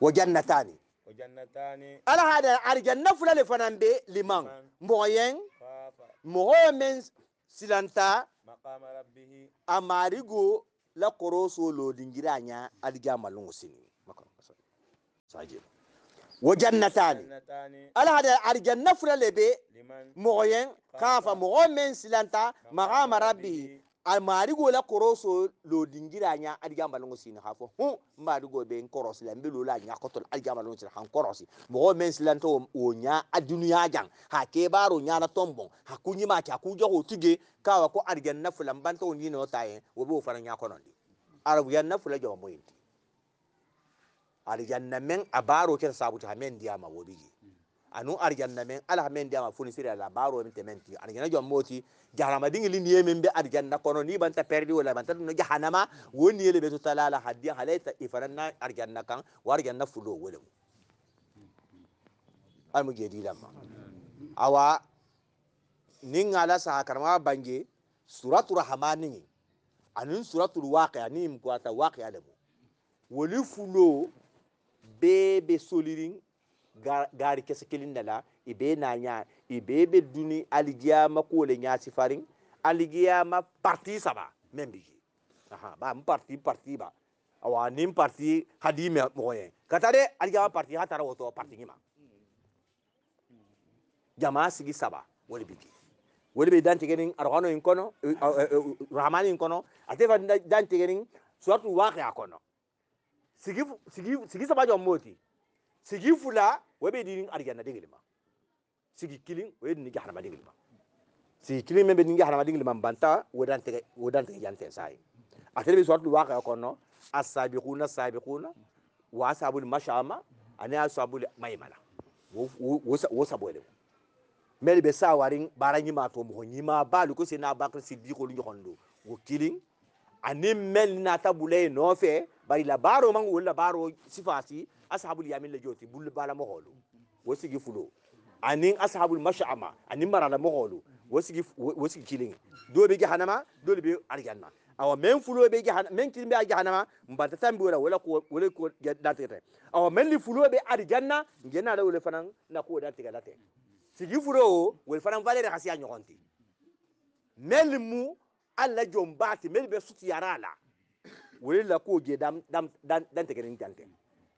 وجنتان وجنتان على هذا الجنة فلان فنان بي لمن موين مؤمن سلانتا مقام ربه أماريغو la koroso lo dingira nya aliga malungu sini makon saje wa jannatani ala hada arjanna fura lebe moyen kafa moyen silanta magama rabbi a marigo la koroso lo dingira nya adiga malongo sin hafo hu marigo be koros la mbelo la nya kotol adiga malongo sin han korosi mo men silanto o nya ya jan ha ke baro nya na tombon ha kunyi ma ka kujo ho tige wa ko argen na fulan banto ni no tai wo bo faran nya kono ndi arabu ya na jo mo moyinti argen na men abaro ke sabu ta men diama wodi anu arjanna men ala men dia ma funi sira la baro men te men ti arjanna jom moti jahrama dingi lin niye be arjanna kono ni banta perdi wala banta no jahanama woni yele be to talala haddi halaita ifaranna arjanna kan warjanna fulo wala al mujedi lamma awa nin ala sa karma bangi suratul rahmani anu suratul waqi'a ni mkwata waqi'a lamu wali fulo be be solirin gari kesa kilinda la ibe na nya ibe be duni ma kule nya sifarin ma parti saba membiji aha ba m parti parti ba awa nim parti hadi me moyen aligia ma parti hatara woto parti ngima jama sigi saba wole bigi wole be dantigenin arwano in kono e, e, e, rahmani in kono atefa dantigenin surtout waqi a kono sigi sigi sigi saba jom moti sigi fula o bɛ di ni arijana sigi kelen o ye di ni jahanama den kelen ma sigi kelen min bɛ di ni jahanama den kelen ma banta o dan tɛgɛ o dan tɛgɛ yan tɛ sa ye sabiquna wa asabul mashama ani asabul maymana wo wo sabo le mɛri bɛ sa to mɔgɔ ɲima baalu ko sen n'a bakiri sidiki olu ɲɔgɔn don ani mɛli n'a ta bula ye bari labaro man wol labaro sifasi ashabul yamin la joti bul bala mo holu wosigi fulo anin ashabul mash'ama anin marala mo holu wosigi wosigi kilingi do be jahannama do be aljanna awa men fulo be jahannama men kilimbe jahannama mbata tambi wala wala ko wala ko datete awa men li fulo be aljanna ngena la wala fanan na ko datete datete sigi fulo wala fanan valere hasiya nyogonti mel mu alla jombati mel be suti la wole la ko je dam dam dan dan te kenin jante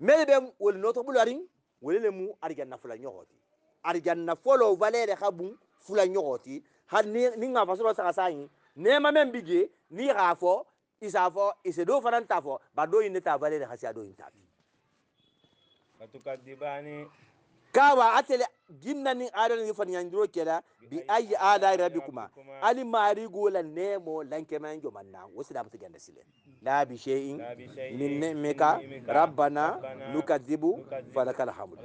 mele be wol noto bularin wole le mu arjan na fula nyogoti arjan na folo valere habun fula nyogoti har ni ni nga fasoro sa sayi ne ma men bige ni ga fo isa fo ise do faran ta fo ba do yin ta valere hasiado yin ta bi katukadibani kawa atele ginnanin adana yifan yandiro keda bi ayi ala rabbikuma ali mari gola nemo lanke man jo manna wosi da musu ganda sile mm. la bi shay'in min nimika rabbana nukadzibu falakal hamd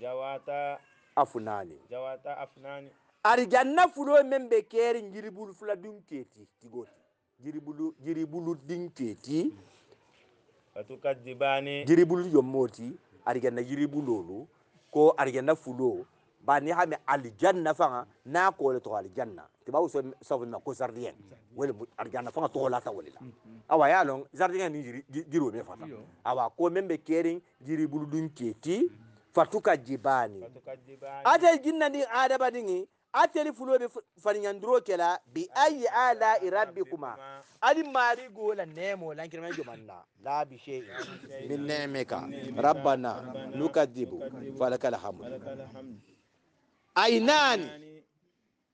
jawata afnani jawata afnani ari janna fulo men be keri ngiribul fula dum keti tigoti ngiribulu ngiribulu dinketi mm. atukadibani ngiribulu yomoti ariganna yiribu lolu ko ariganna fulo ba ni hami aljanna fanga na ko le to aljanna ti bawo so ma ko zardien wala aljanna fanga to la ta wala awa ya lon zardien ni jiro me fata awa ko membe jiri jiribulu dun keti mm. fatuka jibani ade jinna ni adaba dingi ateli fulo be farinyandiro kela bi ayi ala rabbikuma ali mari la nemo lankirma jomanna la bi she min ni'mika rabbana nukadibu falakal hamd ainani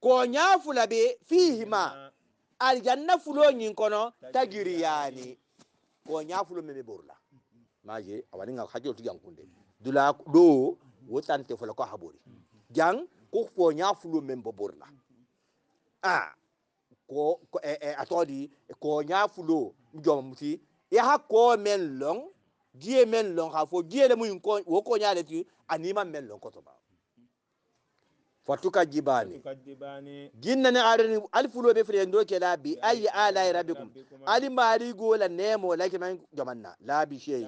ko nyafula be fihima aljanna fulo nyin kono tagiriyani ko nyafulo meme borla mm-hmm. maje awani nga hajo tigan kunde dula do mm-hmm. wotante fulo ko habori jang ko fo nya fulo men boborla a ko ko e eh, eh, atodi ko nya fulo jom muti ya ha ko men long die men long ha fo die le mu ko wo ko nya le ti anima men long ko to ba fatuka jibani jinna ne arani alfulo be fere ndo ke labi ayi ala rabbikum ali mari gola nemo like man jamanna labi shay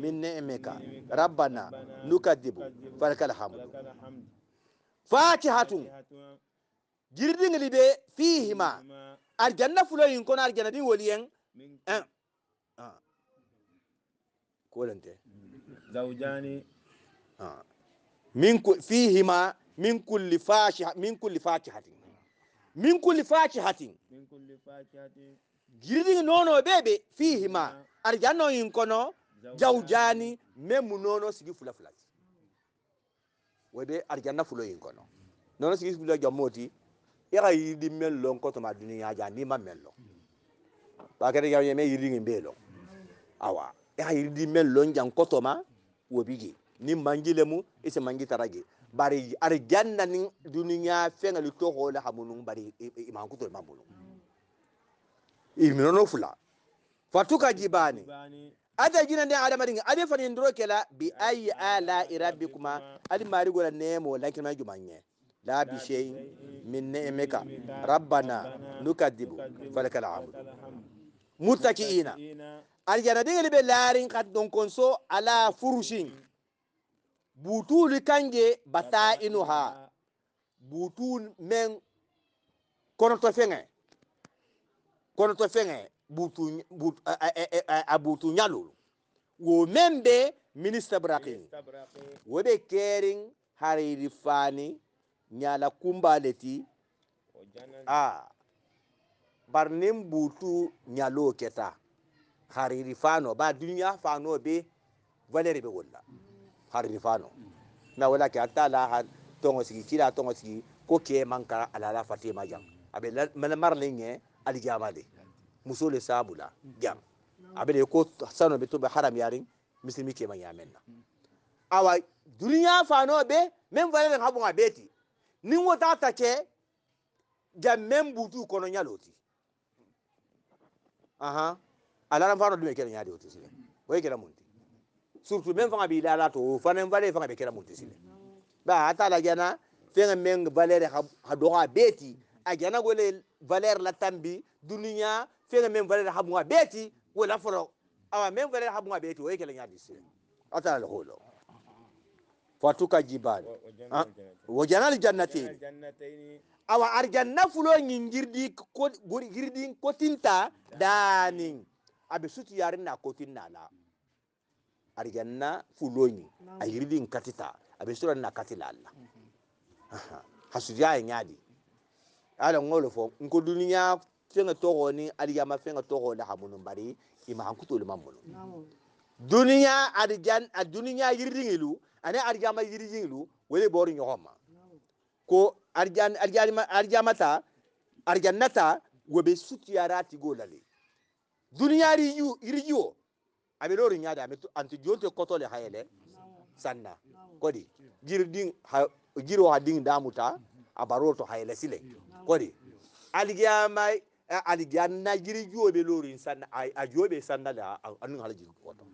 min ni'mika rabbana nukadibu farakal hamdu fatihatun jirdiŋli ɓe fihima aljanna fuloyin kono aljanna ɗin woliyen eh. ah. kolente ah. ha min fihima min kulli fashiha min kulli fatihatin min kulli fatihatin min kulli fatihatin jirdiŋ nono ɓeɓe fihima aljanna yin kono jawjani memu nono sigi fulafulas Wede bɛ arijanna folo in kɔnɔ nɔnɔ sigi bila jɔ m'o di e ka yiridi mɛn lɔn y'a ja n'i ma mɛn lɔn a kɛra yan ye mɛ yiridi awa e ka yiridi mɛn lɔn jan kɔtɔma o bi je ni manji lemu e se manji bari arijanna ni duniya fɛn kali tɔgɔ la ka munnu bari iman kuto iman bolo iminɔnɔ fila fatu ka ji baani ada jina nden adama ɗi ade fani ndoro kela bi ayi alai rabbicuma adi marigola nemo lankilma jumanye laabi sey min nemeka rabbana nukadibu falakal amdu mutakiina aljana degel ɓe laarin kat don kon so ala mm-hmm. furushin butuli kanje bata'inu ha butu men konoto fenge konoto fenge butu ñalolu wo men be ministabrakin wo be kerin hariri fani ñala kumbaleti a barnin butu ñalo keta hariri fano ba duniya fano be valeri be wolla hariri fano na wala ke atala ha tongo sigi kila tongo sigi ko ke mankara alala fatima jang abe marle nge alijamale musole sabula gam abele ko sano be to be haram yarin muslimi ke man yamenna awa duniya fa no be men vale ben habon abeti ni wota ta ke gam men butu kono nyaloti aha ala alaram faro dume ke nyaade oti sile o ke munti surtout men fanga bi lala to fanen vale fanga be ke munti sile ba ata la jana fenga men vale ha doga abeti a jana gole valere la tambi dunia fenga men valere ha nga beti la foro awa men valere ha nga beti weke kele nyadi se ata al holo fatuka jibali wo janal jannati awa arjanna fulo nyingirdi ko girdi ko tinta dani abe suti yarin na kotin nala arjanna fulo ni a girdi katita abe sura na katila Allah mhm. hasudiya nyadi ala ngolo fo nko dunya fenga togo ni aliyama fenga togo da hamunun bari ima hankutu liman mulu duniya arjan a duniya yirringilu ane arjama yirringilu wele boru nyoma ko arjan arjama arjamata arjannata gobe sutiyarati golale duniya riyu riyu abe loru nyada abe antu jonte kotole hayele sanna kodi jirdin jiro hadin damuta abaroto hayele sile kodi aljama Eh, aljanna jiri juobe lori sanna a juobe sanna da anun hala jiri wato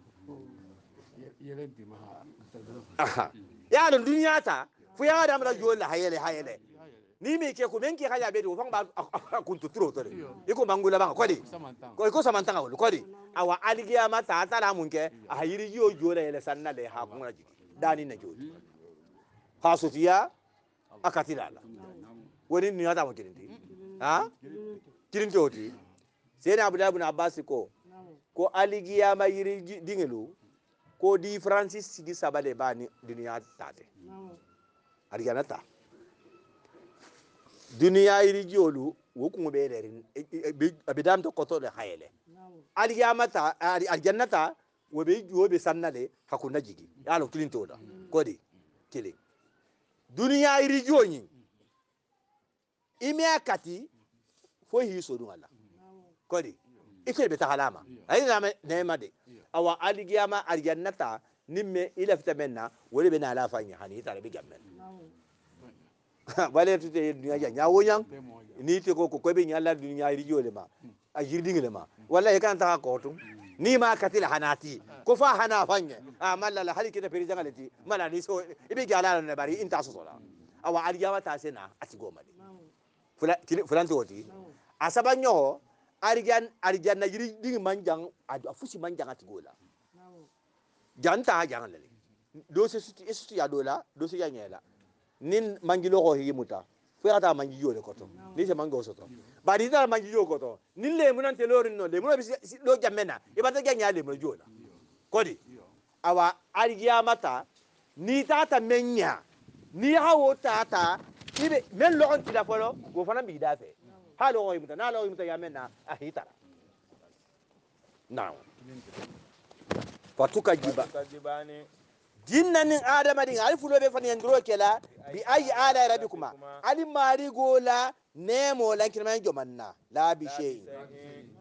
yaran duniya ta fu ya da mara juola hayele hayele ni me ke ko menki haya be do fang ba kuntu turo tore iko mangula ba ko de ko ko samantanga wol ko de awa algiyama ta ta la munke a hayiri juo la yele sanna le ha kun jiri dani na jodi hasutiya akatilala woni ni hata mo kirindi ha kirinto oti sene abdullah na basi ko ko aligiya ma yiri dingelo ko di francis sigi sabale ba ni duniya tate arigana ta duniya yiri jolu wukun be derin abidam e, e, e, to koto le hayele ma ta aljanna ta wo be wo be sanna le hakuna jigi yalo kilinto da ko di kile duniya yiri joni imi akati fo hi so dun ala kodi ite be ta halama ayi na me ne ma de awa aligiyama aljannata nimme ila fita menna wori be na ala fanya hani ita be gamen wale tute dunya ja nyawo yang ni te ko ko be nyalla dunya ri jole ma a jirdingi le ma wallahi kan ta ko tum ni ma katila hanati ko fa hana fanya amalla la halikita peri jangaleti mala ni so ibe galala ne bari inta so so la awa aligiyama ta sena ati goma de fula fulanti woti asaba nyogo arjan arjan na yiri ding manjang adu afusi manjang atigola janta jangan lele dosi suti esuti eh, ya dola dosi ya nyela nin mangilo ko hi muta fera ta mangi yole koto ni se mango soto bari ta mangi yo koto nin le munan te lorin no le munan bi do jamena e bata ga nyale mo jola kodi awa arjiya mata ni tata menya ni hawo tata ibe men lo on tila folo go fana bi dafe oyi حاله ويمتى ناله ويمتى يامنا ahitara naam fatuka jiba jinna nin adama din ari fulo be fani yandiro kela bi ayi ala rabbikuma ali mari gola nemo man jomanna la bi shay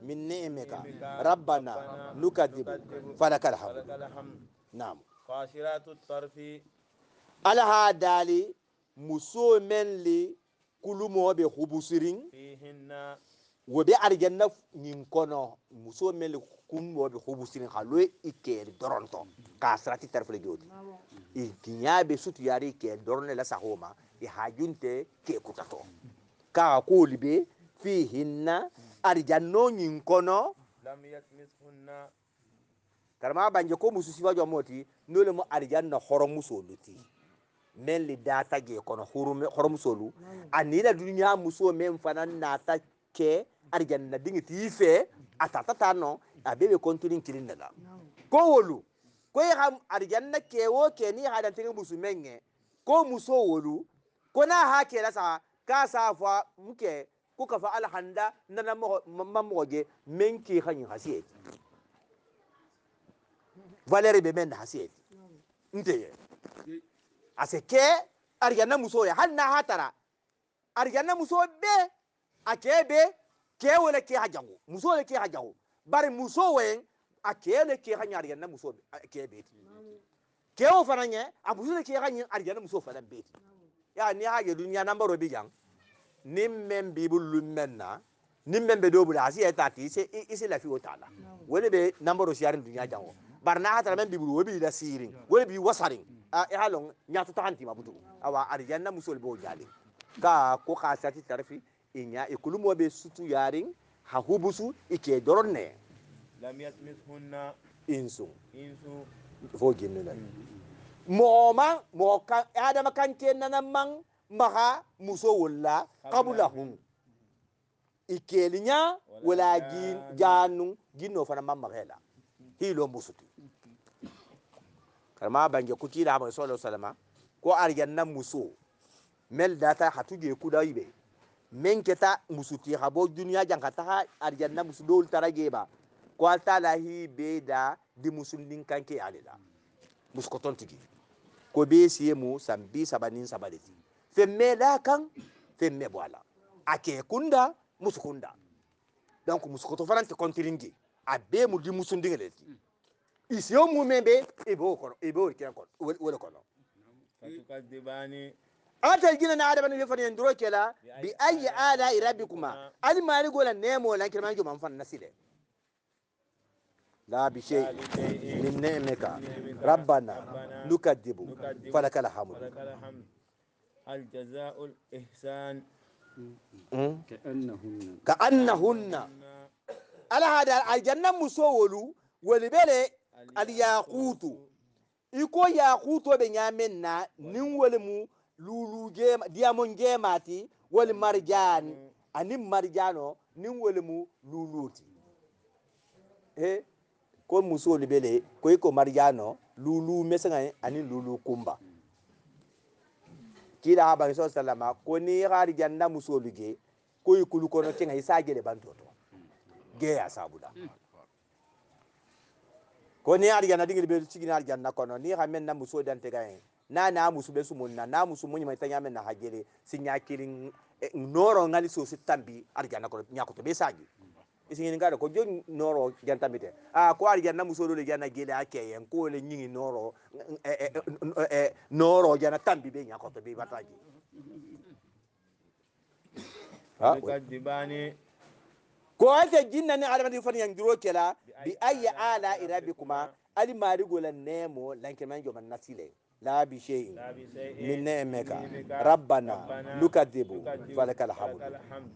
min ni'mika rabbana nukadibu falakal hamd naam qasiratu tarfi ala hadali muso menli kulumo be hubusirin fihinna wobe arijanna nin kono muso mel kunmo be hubusirin halo ikeri doronto ka sarati tarfle jodi ikinya be sutu yari ke doronne la sahoma e hajunte ke kutato ka kolibe fihinna arijanno nin kono lam yakmishunna karma banje ko musu sifa jomoti nole mo arijanna horo muso luti men li data ge kono horum solu anila duniya muso men fana nata ke arjanna dingi tife atata tano abebe kontunin kilin daga ko wolu ko ya arjanna ke wo ke ni hadan tingi musu menge ko muso wolu ko na ha ke lasa ka sa fa muke ko ka fa alhanda nana mamoge men ha si hasiye valeri be men hasiye nte ye a se kɛ arijanna muso ye hali n'a ha tara arijanna muso be a cɛɛ be cɛɛ wele ke ha jango muso wele ke ha jango bari muso wen a cɛɛ le ke ha ɲa arijanna muso cɛɛ be ti cɛɛ o fana ɲɛ a muso le ke ha ɲa arijanna muso fana be ti ya ni ha yelu ɲa namba dɔ bi jan ni mɛn b'i bolo lu mɛn na ni mɛn bɛ dɔw bolo a si yɛ ta ti i se lafiya o t'a la o de bɛ namba dɔ siyari dunya jan o barna hata men bibul webi da sirin webi wasarin a ihalon nya to tanti mabutu awa arjanna musol bo jali ka ko ka sati tarfi inya ikulumo be sutu yarin ha hubusu ike doron ne lam yasmithunna insu insu fo ginnu la moma mo kan adama kan kenan man maha muso wulla qablahum ikelinya wala jin janu ginno fana man magela hilo musutu karma bange kuti da mai sallallahu salama ko aryannan muso mel data hatuje ku da ibe men keta musuti bo duniya jankata ha arjanna musu dol tarage ba ko t'a lahi be da di musulmin kanke alila muskoton tigi ko be siye mu sambi sabanin sabaliti femme la kan me bwala ake kunda musukunda donc muskoto farante kontiringi a bɛɛ muruti musun dingɛ de ti isiyo mun min bɛ e b'o kɔnɔ e b'o kɛ o de kɔnɔ. an ta gina na fana yen dɔrɔn cɛla bi ayi ala ira bi kuma ali maari ko la nɛɛma la kirima jɔn fana na si dɛ. لا بشيء من نعمك ربنا نكذب فلك الحمد هل جزاء الإحسان كأنهن كأنهن ala hada aljanna muso wolu woli bele alyaqutu iko yaquto be nyamen na nin woli mu lulu gema diamon gemati woli mm. marjan mm. ani marjano nin woli mu luluti he ko muso woli bele ko iko marjano lulu mesenga ani lulu kumba kila habari sallallahu alaihi wasallam ko ni aljanna muso luge ko ikulu kono kenga isagele bantoto gea sabuda ko ne ari yana digil be ni ari yana kono ni ha men na musu dan te na na musu be sumun na na musu munyi mai tanya men na si sinya kirin eh, noro ngali so sitambi ari yana kono nyako to be sagi isingin ngara ko jon noro janta mite a ko ari musu musoro le janna gele ake yen ko le nyingi noro eh, eh, noro janna tambi be nyako to be bataji ha ko dibani ko ate jinna ni adamadi fani yang kela bi ayya ala irabikuma ali mari gola nemo lanke man joman nasile la bi shay'in min nemeka rabbana lukadibu falakal hamd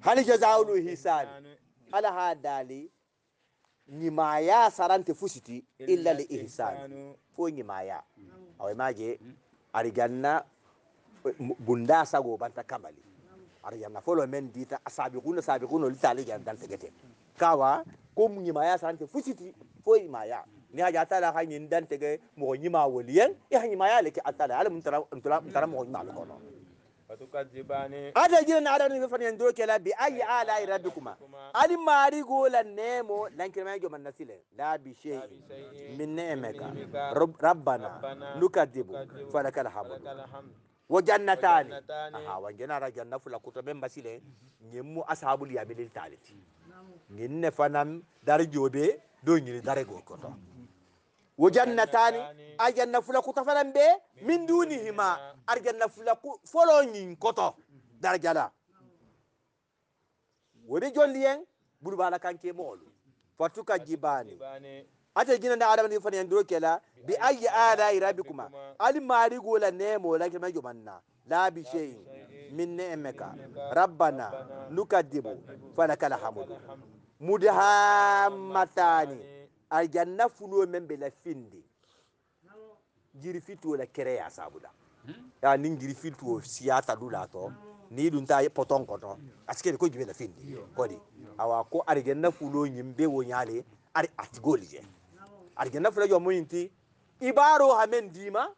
hal jazaa'ul hisan ala hadali maya sarante fusiti illa li ihsan fo maya awe maje hmm. ariganna eh, bunda sago banta kamali ara yanna folo men dita asabiquna sabiquna li tali yan dal tegete kawa ko munyi maya sante fusiti fo maya ni haja tala ha nyin dan tege mo nyi ma woliyen e hanyi maya leke atala ala mun tara tara tara mo nyi ma ko no fatukazibani ada jiran ada ni fefan yan doke la bi ayi ala rabbikuma ali mari gola nemo lankir mai goman nasile la bi shay min ni'maka rabbana nukadibu falakal hamd wo jannatani aha wanjenara janna fula kuta men masile ñimmu ashabul yamilil taliti ngin ne fanan dar jobe do ñini dare koto wo jannatani a janna fula kuta fanan be min dunihima ar arjanna fula ku folo nyin koto dar jala wodi jolliyen burbala kanke moolu fatuka jibani ata gina na adam ni fani andro kela bi ayi ala rabbikuma ali mari gola ne mo la kema jomanna la bi shay eh. min ni'maka rabbana nukadibu falakal hamd mudhammatani aljanna fulo men be la findi jiri fitu la kere ya sabuda hmm? ya nin jiri fitu siyata dula to ni dun ta poton koto aske ko jibe la findi kodi awa ko aljanna fulo nyimbe wo nyale ari atigolije arjanna fula jɔ mun ti i b'a ro hame d'i ma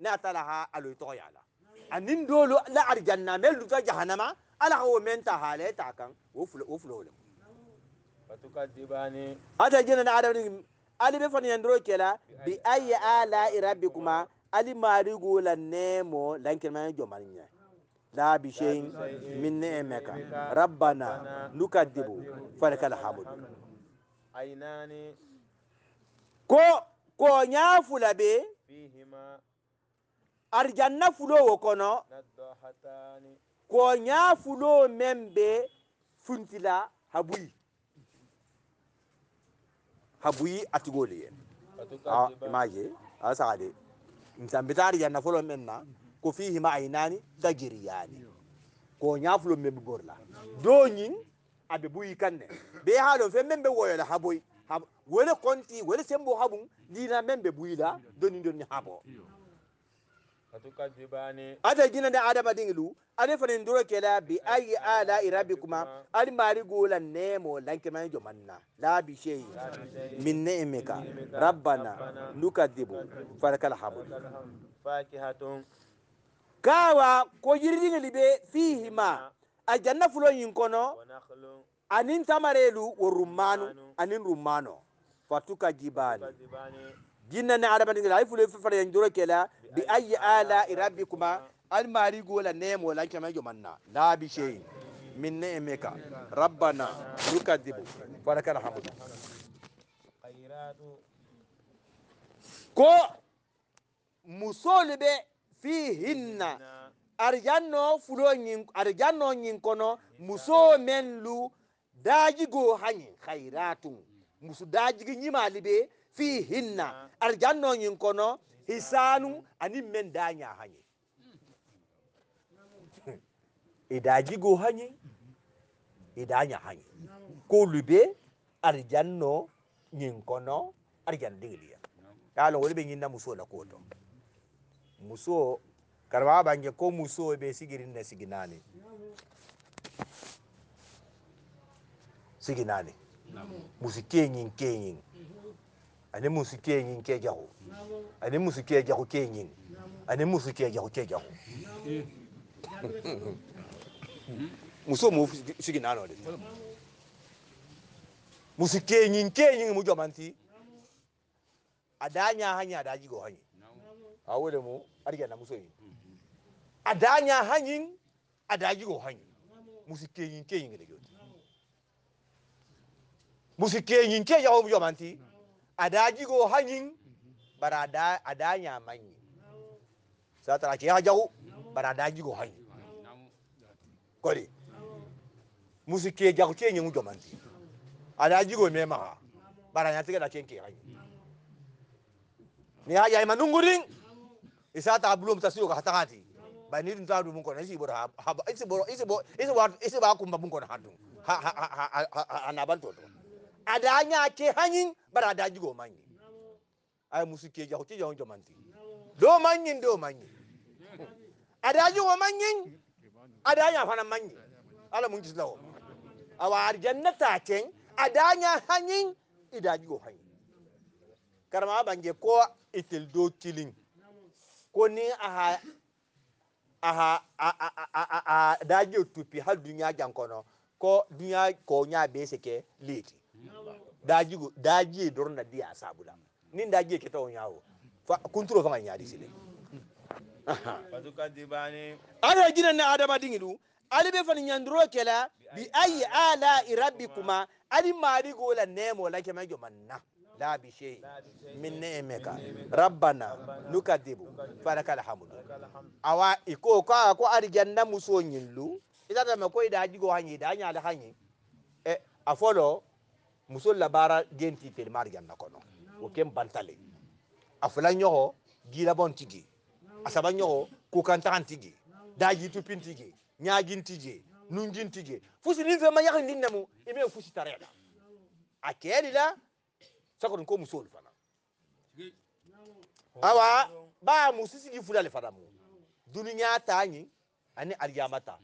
n'a ta la ha alo tɔgɔ y'a la ani dolo la arjanna mɛ luta jahanama ala ka o mɛn ta halɛ t'a kan o fula o fula o la. batuka dibani. an tɛ jɛnɛ ni adamaden ali bɛ fani yandoro kɛla bi a ye la ira bi kuma ali maarigo la nɛɛmɔ lankɛmɛ jɔnmani ɲɛ. لا بشيء من نعمك ربنا نكذب فلك الحمد عينان ko ko ñaafula be arjanna fulowo kono ko ñaafulo men be funtila ha buyi ha buyi atigole yen ah, a image a ah, sade sambita arjanna fulo men na ko fihima aynani tajiriyani ko ñaafulo men be borla do ñin aɓe buyi kanne be haɗo fe men ɓe woyola ha boyi wole konti wole sembo habun dina membe buila doni doni habo ata jina da adama dingilu ade fanin duro kela bi ayi ala irabi kuma ali mari gola nemo lanke man jomanna la bi shay min ni'mika rabbana nukadibu farakal hamd fakihatun kawa ko yirdingali be fihima ajanna fulo yin kono anin tamarelu wo rummanu anin rummano fatuka jibani jinna ne adama ndigel hay fulo fefara yen joro kela bi ayi ala i rabbi kuma an mari gola nemo lan kama jomanna laabi sheyi minne e meka rabbana nukadibu falaka alhamdu ko musolu be fi hinna arjanno fulo ñin arjanno ñin kono muso men lu daajigo hañi hayratum musu dajigi ñimali be fi hinna arjanno ñin kono hisanu ani men daña hañi i dajigo hañi i daña hañi kolu be arjanno ñin kono arjan digiliya yalon woni ɓe ñinna muso la koto muso karma bange ko muso ɓe sigirinna siginani siginani m u s i k e n g i n keñin g ane m u s i k e n g i n kejaxu ane m u s i kejaxu keñin g ane m u s i kejaxu kejaxu muso mu sigi nano de musu keñin keñin mu jomanti ada nya hanya ada jigo hanyi awole mu arga na muso yin ada nya hanyin ada jigo hanyi m u s i keñin keñin de joti musike nyin ke yawo yo manti ada jigo hanyin barada ada sa satara ke ya jawo barada jigo hanyin kodi musike jago ke nyin jo manti ada me ma bara nyatiga da kenke hanyin ni haya siyo ka ta tasio ba ni dun du mun kona isi bor ha isi bor isi bor isi bor isi ba kumba mun kona hadu ha ha ha ha ha ha ha ha ha ha ha ha ha ha adanya ke hanying, berada juga manyi ay musu ke jaw ke jaw jamanti do manyin do manyi adaji wo manyin adanya fana manyi ala mun gislawo awa arjannata ken adanya hanyin idaji go hanyin karma bange ko itil do tiling ko ni aha aha a a a a a daji tupi hal dunya jankono ko dunya ko nya beseke leti daji go daji e doron na dia sabula nin daji e ke tawon yawo kunturo fanga nyaadi sile fatukadibani ala jina na adama dingidu ali be fani nyandro kela bi ayi ala rabbikuma ali maari go la nemo la kema jomanna la bi shay min ni'mika rabbana nukadibu falaka alhamdu awa iko ka ko arjanna muso nyillu ida da me ko ida jigo hanyi da nya ala hanyi e afolo muso labaara den ti telemari yanna kɔnɔ o kɛ bantale a fila ɲɔgɔ gilabɔn ti ge a saba ɲɔgɔ kokantagan ti ge daa yitupin ti ge ɲaagin ti ge nunjin ti ge fusi ni fɛn ma yagin ni nɛmu i be fusi tare la a kɛɛ de la sakɔni ko muso olu fana awa ba musu sigi fula le fana mu duniya ta ɲi ani alijama ta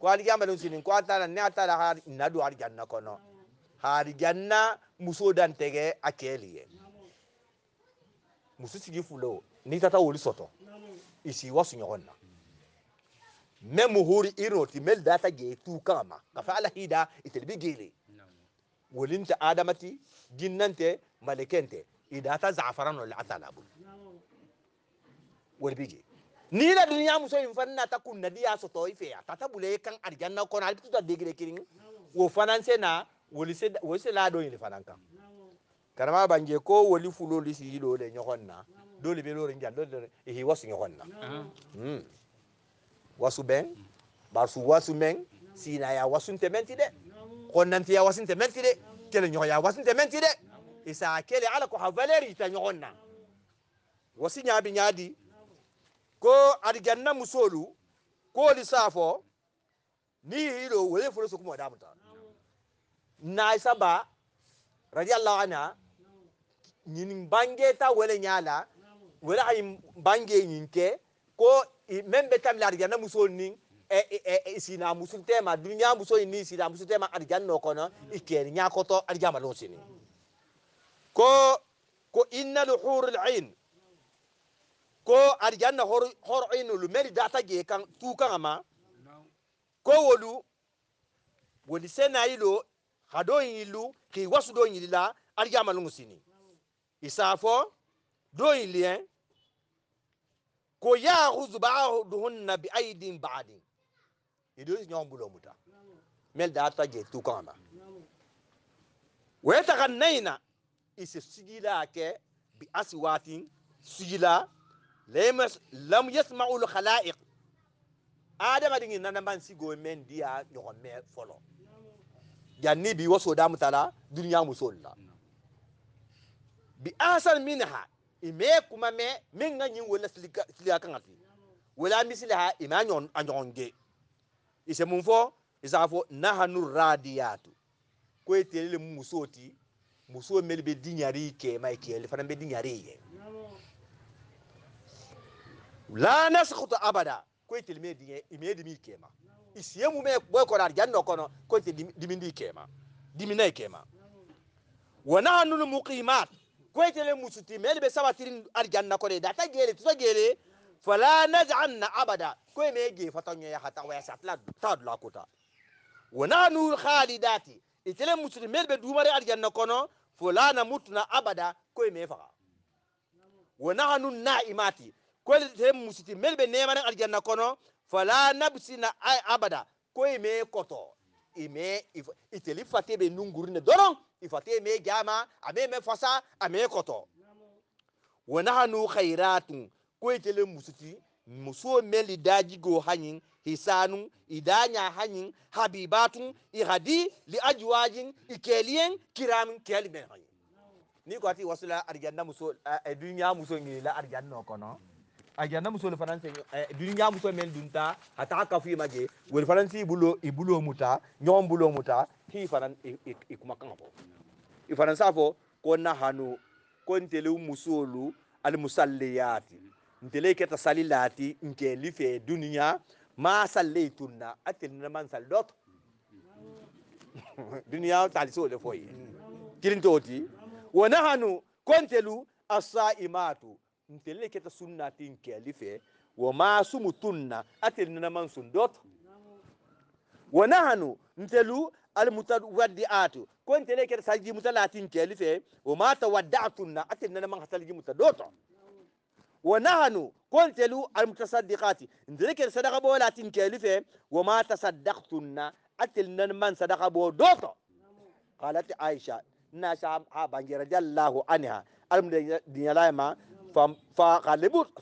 ko alijama le sini ko a ta la ne a ta la na don alijanna kɔnɔ harijanna muso dan tɛgɛ a cɛ li ye muso sigi fulo n'i ka taa olu sɔtɔ i si wasu ɲɔgɔn na mɛ muhuri iroti mel daata ge tu kama ka fa ala hida bi gele wolinta adamati jinnante malekente idata zafarano la atalabu walbiji ni la duniya muso in fanna ta kunna diya so to ife ya ta tabule kan arjanna kon albitu da degre kirin wo fananse na woli se woli se laa doyini karama banje ko woli fuloli sigi ɗo le ñogon na doli ɓe lori jal ɗole ihi wasu ñogon na hmm. wasu ɓen barsu wasu men sina ya wasunte menti de konnanti ya wasinte menti de kele ñogo ya wasinte menti de isa kele ala ko xa valeur yita ñogon na wasi ñaabi ñaadi ko aɗa janna musolu kooli saafo ni hiɗo wole fulo sukumo damuta na isa ba radiyallahu anha ñinin bange ta wala ñala wala ay bange ñinke ko même be tamla arjana musol nin e e e, e sina musul tema dunya muso ni sina musul tema arjan no kono ikeri nya koto arjan malon sini ko ko inna luhur ain ko arjan hor hor ainu lu meri data ge kan tu kan ama ko wolu woni sena xa do yilu ki wasu do yilila arja malungu sini isafo do yilien ko yaahuzu baaduhunna bi aidin baadin ido ñoom bulo muta mel da ta je tu kama weta kan naina isi sigila ke bi aswatin sigila lemas lam yasma'u al khala'iq adama dingi nan ban sigo men dia ñoxo me folo جاني يعني بي وسو دام تلا دنيا مسولا بي أحسن منها إمي كما مي مين غني ولا سليكا سليكا غاتي ولا مسلها إيمان يون أنجونجي إيش مفهوم إذا فو نهانو راديياتو كوي تيلي مسوتي مسو ملي بدنيا ريكة مايكيل فنان بدنيا ريكة لا نسخة أبدا كوي تيلي مدنيا إمي دمي كيما isiemu me boy ko kono ko ti dimindi kema dimina kema wana nahnu muqimat ko ti le musuti me be sabatirin arjanna janna ko da ta gele to gele fala naz'anna abada ko me ge fatonyo ya hata wa satla ta la kota wana nur khalidati itele musuti me be dumare al kono fala namutna abada ko me fa wana hanun na'imati ko le musuti me be ne arjanna kono fala nabsi na abada ko ime koto ime iteli fate be nunguru ne doron ifate ime gyama ame me fasa ame koto wa nahnu khairatun ko iteli musuti muso meli daji go hanyin hisanu idanya hanyin habibatu ihadi li ajwajin ikeliyen kiram kelben hanyin ni ko ati wasula arjanna muso e dunya muso ngi la arjanna kono a janna muso le fana sen eh, duniɲa muso men dun ta a taga kafu ma je weli fana si bulo i bulo muta ɲɔgɔn bulo muta ki fana i kuma kan fɔ i fana sa fɔ ko nahanu ko ntele musolu almusalliyati ntele keta salilati nkeli fe duniɲa ma sallaytunna a telinna man sal dɔtɔ duniɲa tali so le fɔ ye kirin toti wa nahanu ko ntelu asaimatu ntelle keta sunna tin kalife wa ma sumu tunna atel na man sun dot wa nahnu ntelu al mutawaddiatu ko ntelle keta salji mutalatin kalife wa ma tawadda'tunna atel na man salji mutadot wa nahnu ko ntelu al mutasaddiqati ntelle keta sadaqa bolatin kalife wa ma tasaddaqtunna atel na man sadaqa bo dot قالت عائشه ناشا عبان رضي الله عنها المدينه ما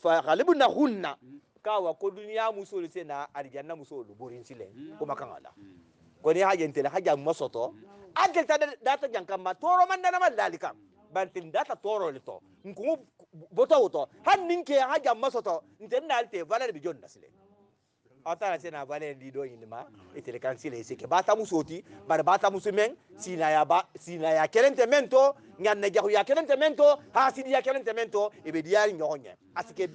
faghalibunahunna kawa ko duniya muso le sena arijanna muso lo borin silen kuma kan ala ko ni hajen tele haja masoto agel ta data jankan ma toro man dana mal dalika bantin data toro le to nkungu boto woto han ninke haja masoto nten nalte valade bi jonna silen aw e taara se na bale di dɔ ɲinima itelekansi la i seke bata muso ti bata muso men sinayaba sinaya kelen tɛ men to nka nɛjahuya kelen tɛ men to hasidiya kelen tɛ men to ebe be diya ɲɔgɔn ɲɛ a sike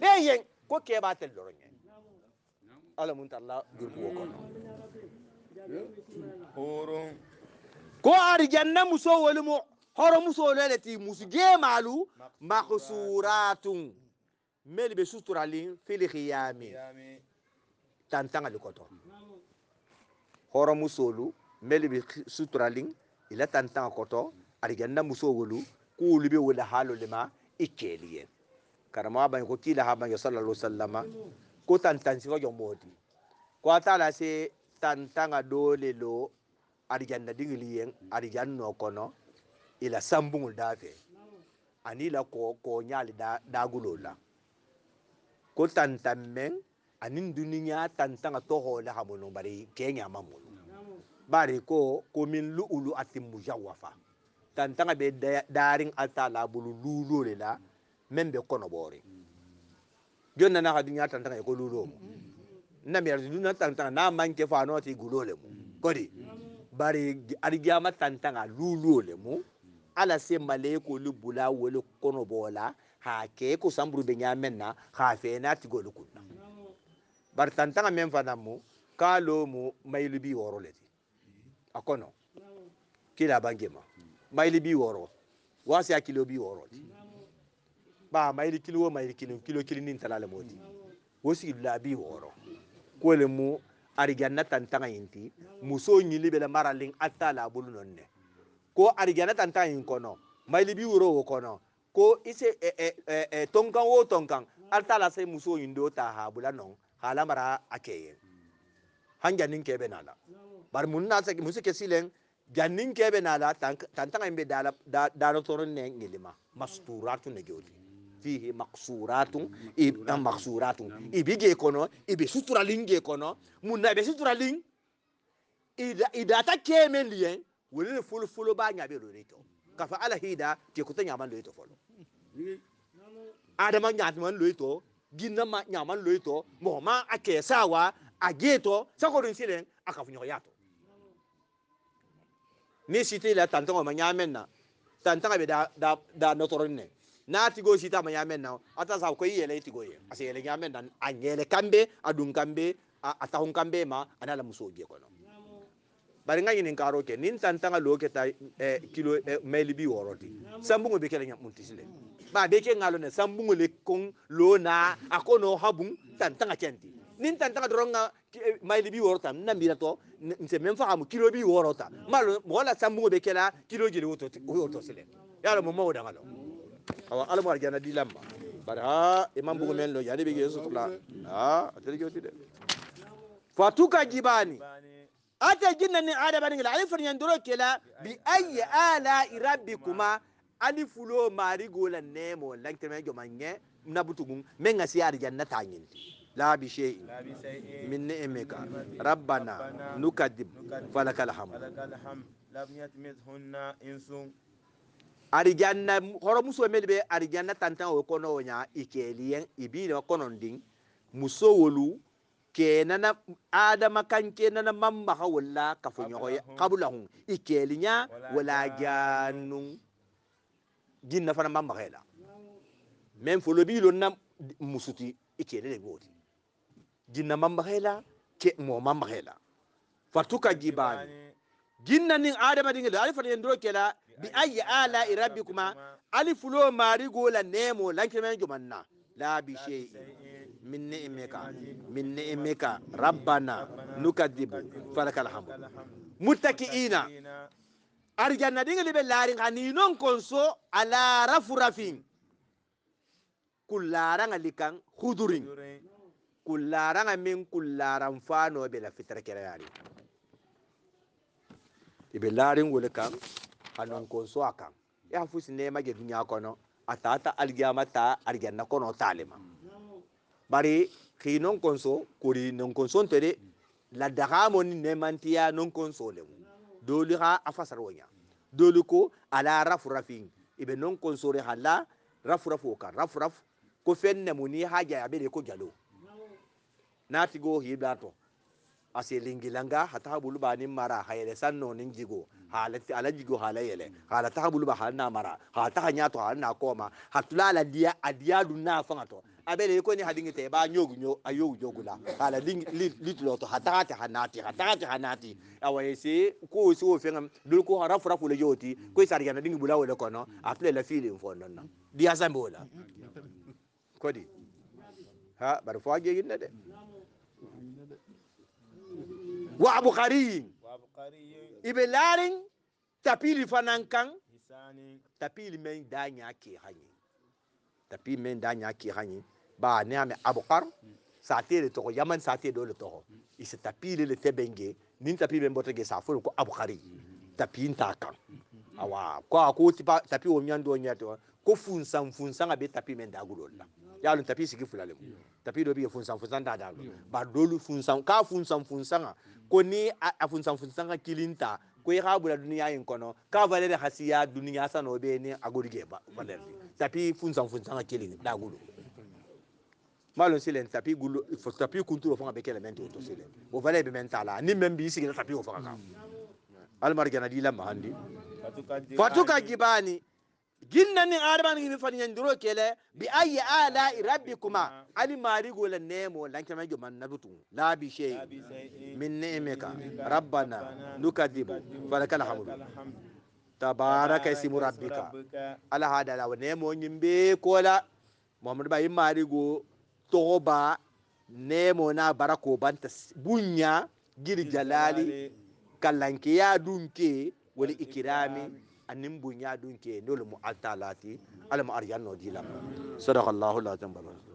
ko kɛ b'a tɛ lɔrɔ ɲɛ ala mun tarala gurupuwo kɔnɔ ko arijanna muso wolimu hɔrɔmuso wolo le ti musuje maalu makusuratun meli be suturalen fili xiyami tan tangali koto horo musolu meli bi suturalin ila tan tanga koto ariganna muso wolu kulu be wala halo lima ikeliye karama ban ko kila ha ban sallallahu sallama ko tan tan si ko jomodi ko atala se tan tanga dole lo ariganna dingiliyen ariganno kono ila sambungul dafe anila ko ko nyali da da dagulola ko tantan tan men anin duniya tantanga toho la hamono bari kenya mamolo bari ko ko min lu'ulu atim mujawwafa tantanga be darin alta la bulu lulu le la men be kono bore mm. jonna na ha duniya tantanga ko lulu mo mm. na mi arzu duniya tantanga na manke fa no ti gulole mo mm. kodi bari arigama tantanga lulu le mo ala se male ko lu bula wole kono bola ha ke ko samburu be nyamen na ha fe na ti golu kunna bari tantaga men fana mu ka lo mu mayili bi wɔɔrɔ le ti a kɔnɔ kila bange ma mayili bi wɔɔrɔ waasi a kilo bi wɔɔrɔ ti ba mayili kilo o mayili kilo kilo kelen ni tala le mo ti o sigila bi wɔɔrɔ ko le mu arijanna tantaga yin ti muso ɲili bɛ la maralen a t'a la a bolo nɔ nɛ ko arijanna tantaga yin kɔnɔ mayili bi wɔɔrɔ o kɔnɔ ko i se ɛ ɛ ɛ tɔnkan o tɔnkan hali t'a la se muso yin do ta ha a bolo nɔ. hala mara akeye hanja nin kebe nala bar mun na sa musike silen jannin kebe nala tantanga imbe dala dala toron ne ngilima masturatu ne godi fihi maksuratun ibna maksuratun ibige kono ibe suturaling ge kono mun na be suturaling ida ida ta kemen liye wole folo folo ba nyabe lo ne to kafa ala hida ke kutanya man lo to folo adama nyabe man lo to ginama nyama loyi tɔ mɔgɔ ma a kɛ sa wa a ge tɔ sako dun si a ka tɔ ni si tɛ la tantɔgɔ ma ɲaamɛ na tantaga bɛ da da da nɔtɔrɔni nɛ n'a tigo si ta ma ɲaamɛ na a ta sa ko i yɛlɛ i tigo ye parce que yɛlɛ ɲaamɛ na a ɲɛlɛ kan bɛ a dun kan bɛ a tahun kan bɛ ma a n'a la musow jɛ kɔnɔ bari nga ɲini karo kɛ nin tan tan ka lo kɛ ta eh, kilo eh, maili bi wɔɔrɔ de sanbungo bɛ kɛlɛ ɲamun tisi dɛ ba bɛ kɛ ŋalo nɛ sanbungo le kɔn lo na a ko n'o habun tan tan ka cɛn ti nin tan tan ka dɔrɔn ka eh, maili bi wɔɔrɔ ta n na mira tɔ n tɛ mɛn faga mu kilo bi wɔɔrɔ ta n b'a lɔn mɔgɔ la sanbungo bɛ kɛla kilo jeli o y'o tɔ silɛ yala mun ma o danga lɔ awɔ ala mɔgɔ jana di la ma bari ha i e ma bugu mɛn lɔ yanni bɛ kɛ sutura ha a ah, tɛ jɔ ti dɛ fatuka jibani ata jinna ni adama ni kila alif ni yandoro kila bi ayi ala irabi kuma alifu lo mari gola nemo lan teme joma nye na butugun men ga siyar janna ta yin la bi shay'in min ni'mika rabbana nukadib falakal hamd lam yatmithunna insun arijanna horo muso mel be arijanna tantan o kono nya ikeliyen ibina kono ndin muso wolu kenana adama kan kenana mamma hawla kafunyo qabulahum ikelinya wala jannu jinna fana mamma hela men folobi lonna musuti ikelele goti jinna mamma hela ke mo mamma hela fatuka jibani jinna nin adama dingela alfa ndro kela bi ayi ala rabbikuma alif lo mari gola nemo lankirmen jumanna la bi shay'in min ni'mika min ni'mika rabbana nukadibu falakal hamdu muttaki'ina arjanna ɗingeli ɓe laarin hani non kon so a laara furafin kun kan kun laaranga min kun laaran faanoɓe la fitere kereyaari iɓe laarin wole kan anon kon so a kan e ha fusi neema ge duniya kono a taata algiyama taa arjanna taalema bari ki non konso kuri non konso tere la moni ne mantia non konso le mu li ha afasar wonya li ko ala rafu rafin ibe non konso re halla rafu rafu ka rafu raf ko fenne mu ni haja ya bele ko jalo ti go hibato ase langa hata ba ni mara hayele no ni jigo halati ala jigo halayele ba buluba na mara halata hanyato halna koma hatula la dia adiadu na to abele ko ni hadingi te ba nyogu nyo ayogu la ala ling lit to hatati hanati hatati hanati awaye se ko si o fenga dul ko rafu rafu le joti ko isari ya dingi bulawo le kono afle la fili non na di asambola kodi ha bar fo age ginne de wa abu qari ibe laring tapili fanankan tapili men danya ke hanyi tapi men da nya ki hanyi ba ne ame abokar sate le toko yaman sate do le toko ise tapi le le tebenge nin tapi men boto ge safo ko abokari tapi nta kan awa ko ko tipa tapi o nyan do nyato ko funsan funsan abe tapi men da gulo la yalon tapi sigi fulale mu tapi do bi funsan funsan da da ba dolu funsan ka funsan funsan ah. ko ni a ah, funsan funsan ah, kilinta ko i ka bula duniya in kɔnɔ k'a fɔ ale de hasiya duniya san o bɛ ni agodi ba valeur de tapi funsan funsan ka kelen n'a gulo malo silen tapi gulo tapi kunturo fanga bɛ kɛlɛ mɛ t'o silen o valeur bɛ mɛ t'a la ni mɛ b'i sigi tapi o fanga kan mm. alimari gana di la mahandi fatu ka jibani jinna ni adama ni fani nyandiro kele bi ayi ala rabbikuma ali marigo la nemo lankema jo man nabutu la bi shay min ni'mika rabbana nukadibu falakal hamdu tabaraka ismu rabbika ala hada la nemo nyimbe kola muhammad bayi marigo toba nemo na barako banta bunya gir jalali kalanke ya dunke wali ikrami anin bunya dun ke dole mu atalati alma aryan no dilam sadaqallahu lazim babar